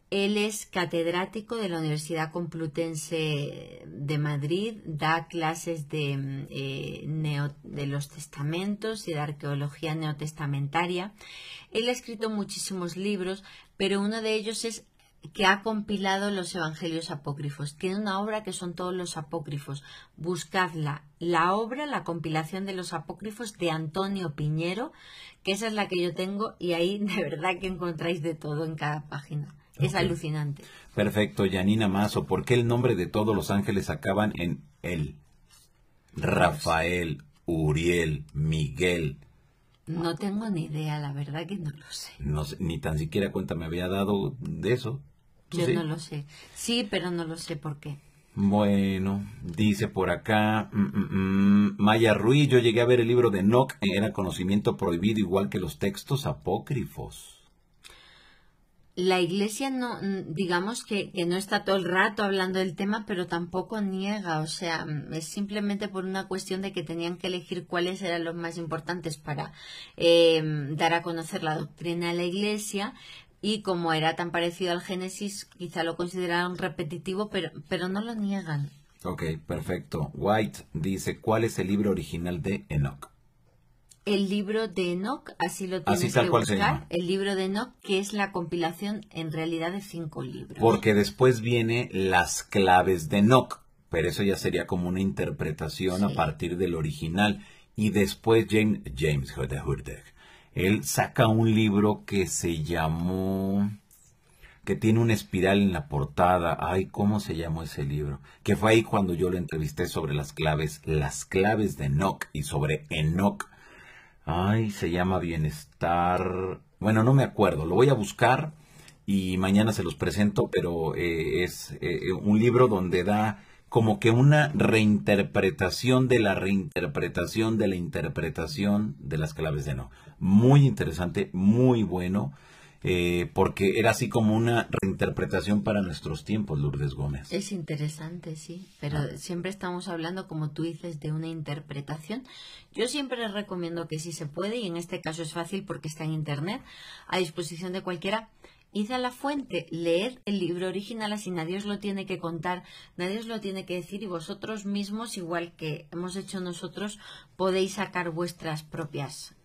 Speaker 2: Él es catedrático de la Universidad Complutense de Madrid, da clases de, mm, eh, neo, de los testamentos y de arqueología neotestamentaria. Él ha escrito muchísimos libros, pero uno de ellos es que ha compilado los Evangelios Apócrifos. Tiene una obra que son todos los apócrifos. Buscadla. La obra, la compilación de los apócrifos de Antonio Piñero, que esa es la que yo tengo y ahí de verdad que encontráis de todo en cada página. Es alucinante.
Speaker 1: Perfecto, Janina Mazo. ¿Por qué el nombre de todos los ángeles acaban en él? Rafael, Uriel, Miguel.
Speaker 2: No tengo ni idea, la verdad que no lo sé. No
Speaker 1: sé, ni tan siquiera cuenta me había dado de eso. Yo no lo
Speaker 2: sé. Sí, pero no lo sé por
Speaker 1: qué. Bueno, dice por acá mm, mm, mm, Maya Ruiz, yo llegué a ver el libro de Nock, era conocimiento prohibido igual que los textos apócrifos.
Speaker 2: La iglesia no, digamos que, no está todo el rato hablando del tema, pero tampoco niega, o sea, es simplemente por una cuestión de que tenían que elegir cuáles eran los más importantes para eh, dar a conocer la doctrina a la iglesia, y como era tan parecido al Génesis, quizá lo consideraron repetitivo, pero, pero no lo niegan.
Speaker 1: Ok, perfecto. White dice, ¿cuál es el libro original de Enoch?
Speaker 2: El libro de Enoch, así lo tienes que buscar, el libro de Enoch, que es la compilación en realidad de cinco libros. Porque
Speaker 1: después viene Las claves de Enoch, pero eso ya sería como una interpretación a partir del original. Y después James, James él saca un libro que se llamó que tiene una espiral en la portada. Ay, ¿cómo se llamó ese libro? Que fue ahí cuando yo lo entrevisté sobre las claves, las claves de Enoch y sobre Enoch. Ay, se llama Bienestar. Bueno, no me acuerdo, lo voy a buscar y mañana se los presento, pero eh, es eh, eh, un libro donde da como que una reinterpretación de la reinterpretación de la interpretación de las claves de Enoch muy interesante, muy bueno, eh, porque era así como una reinterpretación para nuestros tiempos, Lourdes Gómez.
Speaker 2: Es interesante, sí, pero siempre estamos hablando, como tú dices, de una interpretación. Yo siempre recomiendo que si se puede, y en este caso es fácil porque está en Internet, a disposición de cualquiera, id a la fuente, leed el libro original, así nadie os lo tiene que contar, nadie os lo tiene que decir y vosotros mismos, igual que hemos hecho nosotros, podéis sacar vuestras propias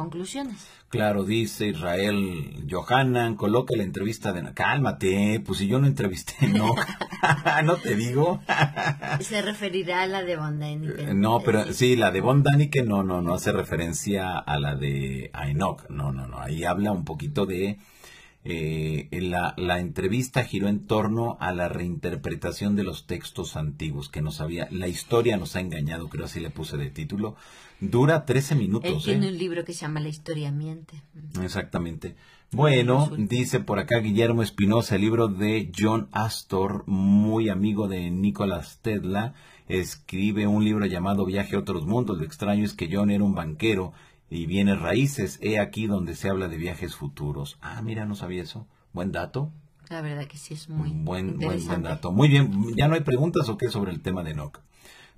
Speaker 2: conclusiones.
Speaker 1: Claro, dice Israel Johanan, coloca la entrevista de... Cálmate, pues si yo no entrevisté, no, no te digo.
Speaker 2: se referirá a la de Von Daniken.
Speaker 1: Eh, no, pero eh, sí, la de ah. Von Daniken no, no, no hace referencia a la de Enoch, no, no, no, ahí habla un poquito de... Eh, la, la, entrevista giró en torno a la reinterpretación de los textos antiguos que no sabía... la historia nos ha engañado, creo así le puse de título, Dura 13 minutos. Él tiene ¿eh?
Speaker 2: un libro que se llama La historia miente.
Speaker 1: Exactamente. Bueno, dice por acá Guillermo Espinosa, el libro de John Astor, muy amigo de Nicolás Tedla, escribe un libro llamado Viaje a otros mundos. Lo extraño es que John era un banquero y viene raíces. He aquí donde se habla de viajes futuros. Ah, mira, no sabía eso. Buen dato.
Speaker 2: La verdad que sí es muy buen, interesante. Buen, buen dato.
Speaker 1: Muy bien, ¿ya no hay preguntas o qué sobre el tema de NOC?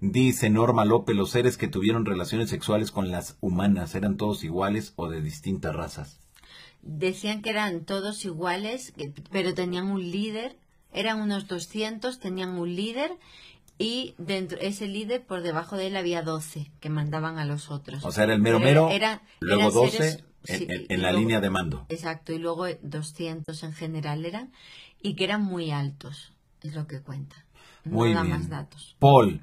Speaker 1: Dice Norma López, los seres que tuvieron relaciones sexuales con las humanas, ¿eran todos iguales o de distintas razas?
Speaker 2: Decían que eran todos iguales, pero tenían un líder, eran unos 200, tenían un líder y dentro ese líder por debajo de él había 12 que mandaban a los otros. O sea, era el mero mero, luego 12 en, la línea de mando. Exacto, y luego 200 en general eran y que eran muy altos, es lo que cuenta.
Speaker 1: muy más datos. Paul,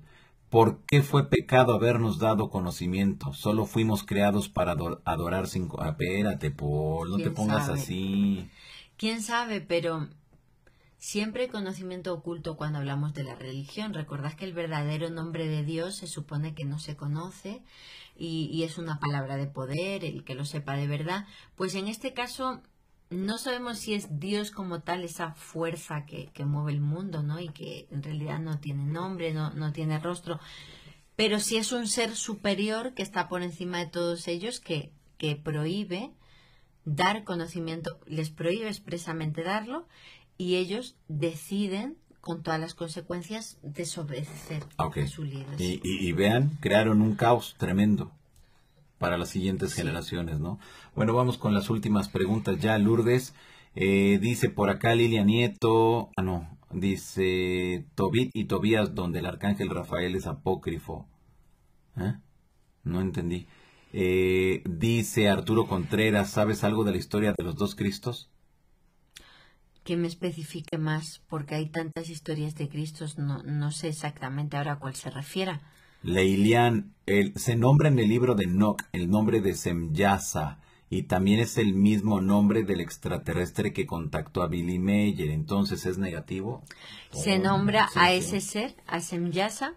Speaker 1: ¿Por qué fue pecado habernos dado conocimiento? Solo fuimos creados para adorar sin... Espérate, Paul, no te pongas así.
Speaker 2: ¿Quién sabe? Pero siempre hay conocimiento oculto cuando hablamos de la religión. ¿Recordás que el verdadero nombre de Dios se supone que no se conoce y es una palabra de poder, el que lo sepa de verdad. Pues en este caso no sabemos si es Dios como tal esa fuerza que, que, mueve el mundo, ¿no? Y que en realidad no tiene nombre, no, no tiene rostro, pero si es un ser superior que está por encima de todos ellos, que, que prohíbe dar conocimiento, les prohíbe expresamente darlo, y ellos deciden con todas las consecuencias desobedecer ah, a su líder.
Speaker 1: y vean, crearon un caos tremendo para las siguientes generaciones, ¿no? Bueno, vamos con las últimas preguntas ya, Lourdes. Eh, dice por acá Lilia Nieto, ah no, dice Tobit y Tobías, donde el arcángel Rafael es apócrifo. ¿Eh? No entendí. Eh, dice Arturo Contreras, ¿sabes algo de la historia de los dos Cristos?
Speaker 2: Que me especifique más, porque hay tantas historias de Cristos, no, no sé exactamente ahora a cuál se refiera.
Speaker 1: Leilian, se nombra en el libro de Nock el nombre de Semyasa y también es el mismo nombre del extraterrestre que contactó a Billy Mayer. Entonces, ¿es negativo? Se nombra a ese
Speaker 2: ser, a Semyasa,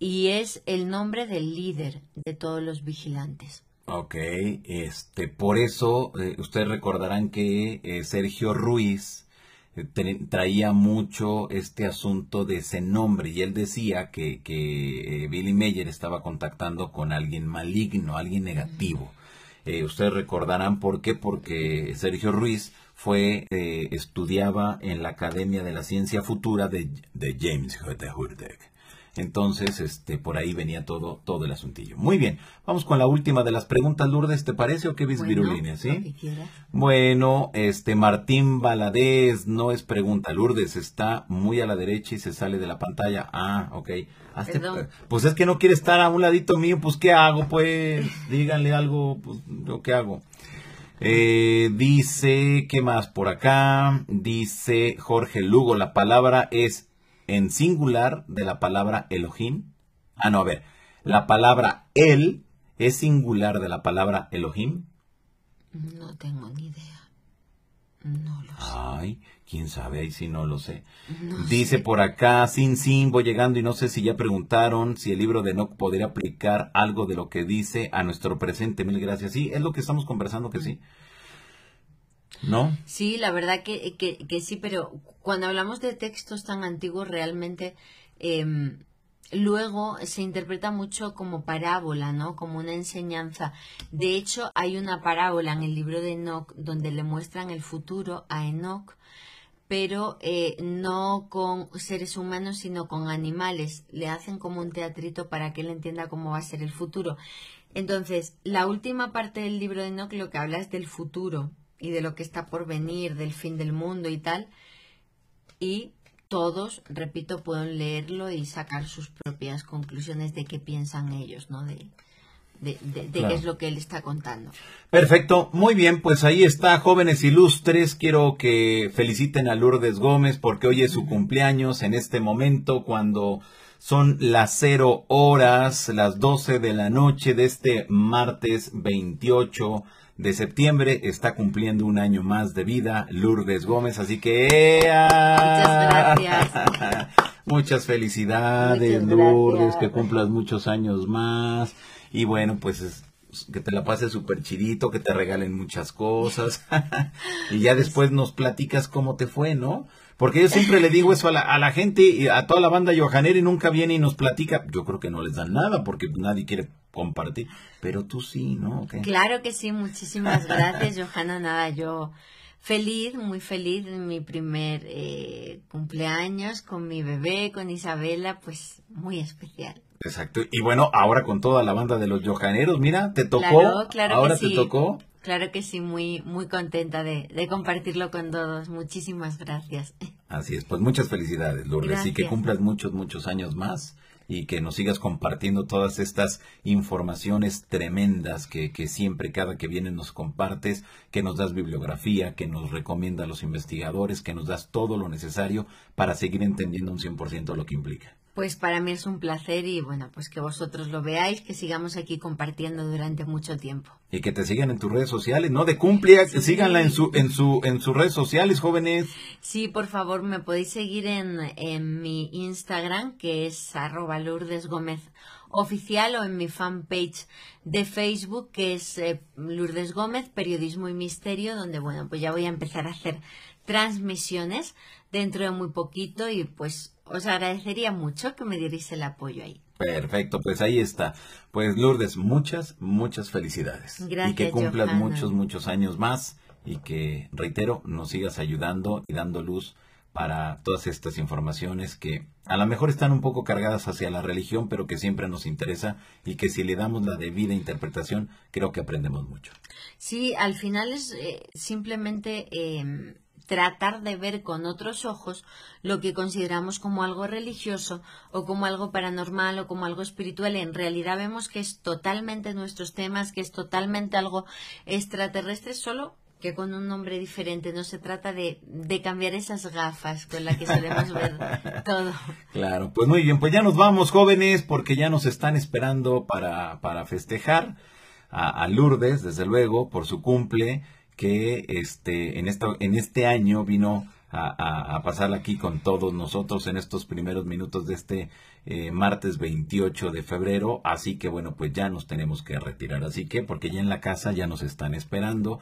Speaker 2: y es el nombre del líder de todos los vigilantes.
Speaker 1: Ok, este, por eso eh, ustedes recordarán que eh, Sergio Ruiz traía mucho este asunto de ese nombre y él decía que, eh, Billy Mayer estaba contactando con alguien maligno, alguien negativo. Eh, ustedes recordarán por qué, porque Sergio Ruiz fue eh, estudiaba en la Academia de la Ciencia Futura de, de James entonces, este, por ahí venía todo, todo el asuntillo. Muy bien, vamos con la última de las preguntas, Lourdes, ¿te parece o qué visvirulines? bueno, sí? Bueno, este, Martín Baladés, no es pregunta, Lourdes, está muy a la derecha y se sale de la pantalla. Ah, ok. pues es que no quiere estar a un ladito mío, pues ¿qué hago? Pues díganle algo, pues ¿yo qué hago. Eh, dice, ¿qué más por acá? Dice Jorge Lugo, la palabra es en singular de la palabra Elohim. Ah, no, a ver. La palabra él es singular de la palabra Elohim.
Speaker 2: No tengo ni idea. No
Speaker 1: lo sé. Ay, quién sabe ahí si no lo sé. Dice por acá, sin sin voy llegando y no sé si ya preguntaron si el libro de Enoch podría aplicar algo de lo que dice a nuestro presente. Mil gracias. Sí, es lo que estamos conversando que sí. ¿no?
Speaker 2: Sí, la verdad que, sí, pero cuando hablamos de textos tan antiguos realmente... Em, luego se interpreta mucho como parábola, ¿no? Como una enseñanza. De hecho, hay una parábola en el libro de Enoch donde le muestran el futuro a Enoch, pero eh, no con seres humanos, sino con animales. Le hacen como un teatrito para que él entienda cómo va a ser el futuro. Entonces, la última parte del libro de Enoch lo que habla es del futuro y de lo que está por venir, del fin del mundo y tal. Y todos, repito, pueden leerlo y sacar sus propias conclusiones de qué piensan ellos, ¿no? De, de, qué es lo que él está contando.
Speaker 1: Perfecto, muy bien, pues ahí está, jóvenes ilustres, quiero que feliciten a Lourdes Gómez porque hoy es su cumpleaños en este momento cuando son las cero horas, las doce de la noche de este martes 28 de septiembre. Está cumpliendo un año más de vida Lourdes Gómez, así que Muchas gracias. Muchas felicidades, Lourdes, que cumplas muchos años más. Y bueno, pues que te la pases súper chidito, que te regalen muchas cosas. y ya después nos platicas cómo te fue, ¿no? Porque yo siempre le digo eso a la, a la gente, a toda la banda Johaneri nunca viene y nos platica. Yo creo que no les dan nada porque nadie quiere compartir, pero tú sí, ¿no? Claro
Speaker 2: que sí, muchísimas gracias, Johanna. Nada, yo feliz, muy feliz en mi primer eh, cumpleaños con mi bebé, con Isabela, pues muy especial.
Speaker 1: Exacto. Y bueno, ahora con toda la banda de los Johaneros, mira, te tocó. Claro, ahora te tocó.
Speaker 2: Claro que sí, muy, muy contenta de, compartirlo con todos. Muchísimas gracias.
Speaker 1: Así es, pues muchas felicidades, Lourdes, y que cumplas muchos, muchos años más y que nos sigas compartiendo todas estas informaciones tremendas que, que siempre cada que vienes nos compartes, que nos das bibliografía, que nos recomienda a los investigadores, que nos das todo lo necesario para seguir entendiendo un 100% lo que implica.
Speaker 2: Pues para mí es un placer y bueno, pues que vosotros lo veáis, que sigamos aquí compartiendo durante mucho tiempo.
Speaker 1: Y que te sigan en tus redes sociales, ¿no? De cumpleaños, síganla en su, en su, en sus redes sociales, jóvenes.
Speaker 2: Sí, por favor, me podéis seguir en, en mi Instagram, que es arroba Lourdes Gómez oficial o en mi fanpage de Facebook, que es eh, Lourdes Gómez, Periodismo y Misterio, donde bueno, pues ya voy a empezar a hacer transmisiones dentro de muy poquito y pues os agradecería mucho que me dierais el apoyo ahí.
Speaker 1: Perfecto, pues ahí está. Pues Lourdes, muchas, muchas felicidades. Gracias. Y que cumplas muchos, muchos años más y que, reitero, nos sigas ayudando y dando luz para todas estas informaciones que a lo mejor están un poco cargadas hacia la religión, pero que siempre nos interesa y que si le damos la debida interpretación, creo que aprendemos mucho.
Speaker 2: Sí, al final es eh, simplemente em, tratar de ver con otros ojos lo que consideramos como algo religioso o como algo paranormal o como algo espiritual. En realidad vemos que es totalmente nuestros temas, que es totalmente algo extraterrestre, solo que con un nombre diferente. No se trata de, cambiar esas gafas con las que solemos ver todo.
Speaker 1: Claro, pues muy bien, pues ya nos vamos jóvenes porque ya nos están esperando para, para festejar a, a Lourdes, desde luego, por su cumple que este, en, esto en este año vino a, pasar aquí con todos nosotros en estos primeros minutos de este eh, martes 28 de febrero. Así que bueno, pues ya nos tenemos que retirar. Así que, porque ya en la casa ya nos están esperando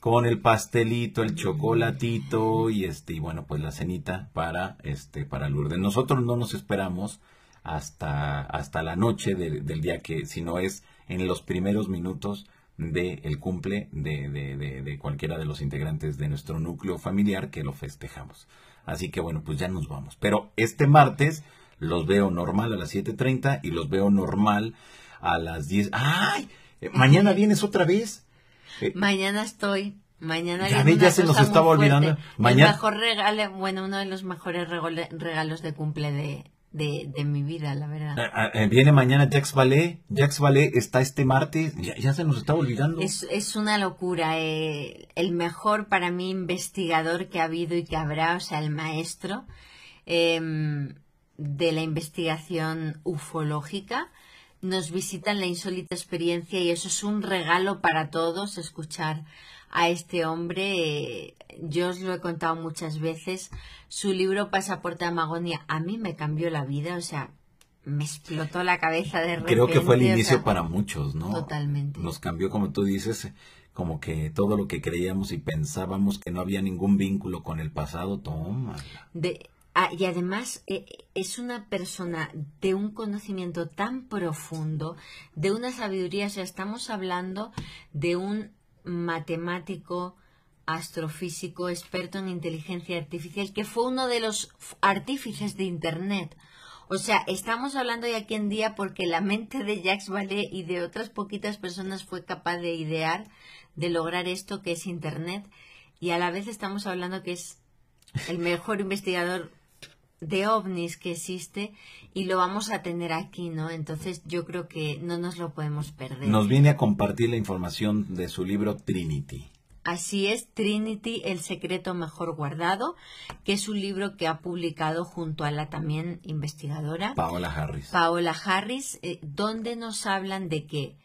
Speaker 1: con el pastelito, el chocolatito y este y bueno, pues la cenita para este para Lourdes. Nosotros no nos esperamos hasta hasta la noche del día que, sino es en los primeros minutos de el cumple de, de, de, cualquiera de los integrantes de nuestro núcleo familiar que lo festejamos. Así que bueno, pues ya nos vamos. Pero este martes los veo normal a las 7.30 y los veo normal a las 10. ¡Ay! Eh, mañana vienes otra vez. Eh,
Speaker 2: mañana estoy. Mañana ya, se nos estaba olvidando. Mañana. El mejor regalo, bueno, uno de los mejores regalos de cumple de, de, mi vida, la verdad. Ah,
Speaker 1: ah, eh, viene mañana Jax Ballet. Jax Ballet está este martes. Ya, se nos está olvidando. Es,
Speaker 2: una locura. Eh, el mejor para mí investigador que ha habido y que habrá, o sea, el maestro em, de la investigación ufológica. Nos visitan la insólita experiencia y eso es un regalo para todos, escuchar a este hombre. Eh, yo os lo he contado muchas veces. Su libro Pasaporte a Magonia a mí me cambió la vida, o sea, me explotó la cabeza de repente. Creo que fue el inicio para
Speaker 1: muchos, ¿no?
Speaker 2: Totalmente.
Speaker 1: Nos cambió, como tú dices, como que todo lo que creíamos y pensábamos que no había ningún vínculo con el pasado, toma.
Speaker 2: De, ah, y además eh, es una persona de un conocimiento tan profundo, de una sabiduría, o sea, estamos hablando de un matemático, astrofísico, experto en inteligencia artificial, que fue uno de los artífices de Internet. O sea, estamos hablando de aquí en día porque la mente de Jacques Vallée y de otras poquitas personas fue capaz de idear, de lograr esto que es Internet. Y a la vez estamos hablando que es el mejor investigador de ovnis que existe y lo vamos a tener aquí, ¿no? Entonces yo creo que no nos lo podemos perder. Nos viene
Speaker 1: a compartir la información de su libro Trinity.
Speaker 2: Así es, Trinity, El secreto mejor guardado, que es un libro que ha publicado junto a la también investigadora Paola Harris. Paola Harris, eh, donde nos hablan de que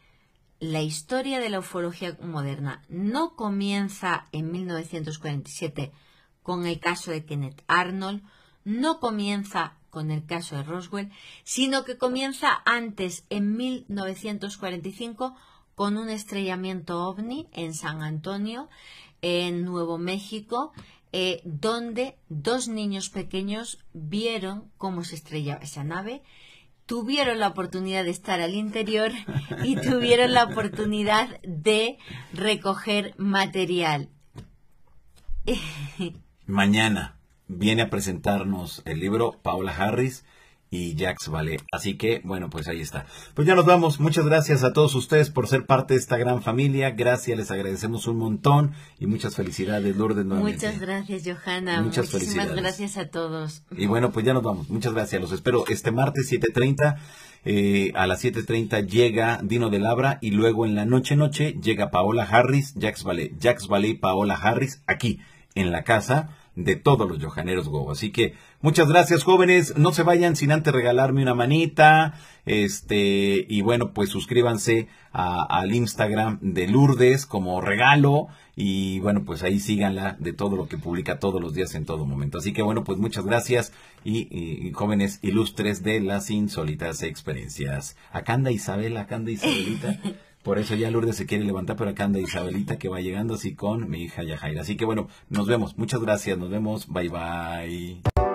Speaker 2: la historia de la ufología moderna no comienza en 1947 con el caso de Kenneth Arnold, no comienza con el caso de Roswell, sino que comienza antes, en 1945, con un estrellamiento ovni en San Antonio, en Nuevo México, eh, donde dos niños pequeños vieron cómo se estrellaba esa nave, tuvieron la oportunidad de estar al interior y tuvieron la oportunidad de recoger material.
Speaker 1: Mañana viene a presentarnos el libro ...Paola Harris y Jax Valé... Así que, bueno, pues ahí está. Pues ya nos vamos. Muchas gracias a todos ustedes por ser parte de esta gran familia. Gracias, les agradecemos un montón y muchas felicidades, Lourdes. Nuevamente.
Speaker 2: Muchas gracias, Johanna. Muchas Muchísimas gracias a todos.
Speaker 1: Y bueno, pues ya nos vamos. Muchas gracias. Los espero este martes 7.30. Eh, a las 7.30 llega Dino de Labra y luego en la noche-noche llega Paola Harris, Jax Valé... Jax y Paola Harris, aquí en la casa de todos los Johaneros Go. Así que muchas gracias jóvenes, no se vayan sin antes regalarme una manita, este, y bueno, pues suscríbanse al Instagram de Lourdes como regalo, y bueno, pues ahí síganla de todo lo que publica todos los días en todo momento. Así que bueno, pues muchas gracias y, jóvenes ilustres de las insólitas experiencias. Isabel, acá anda Isabelita. Por eso ya Lourdes se quiere levantar, pero acá anda Isabelita que va llegando así con mi hija Yajaira. Así que bueno, nos vemos. Muchas gracias, nos vemos. Bye bye.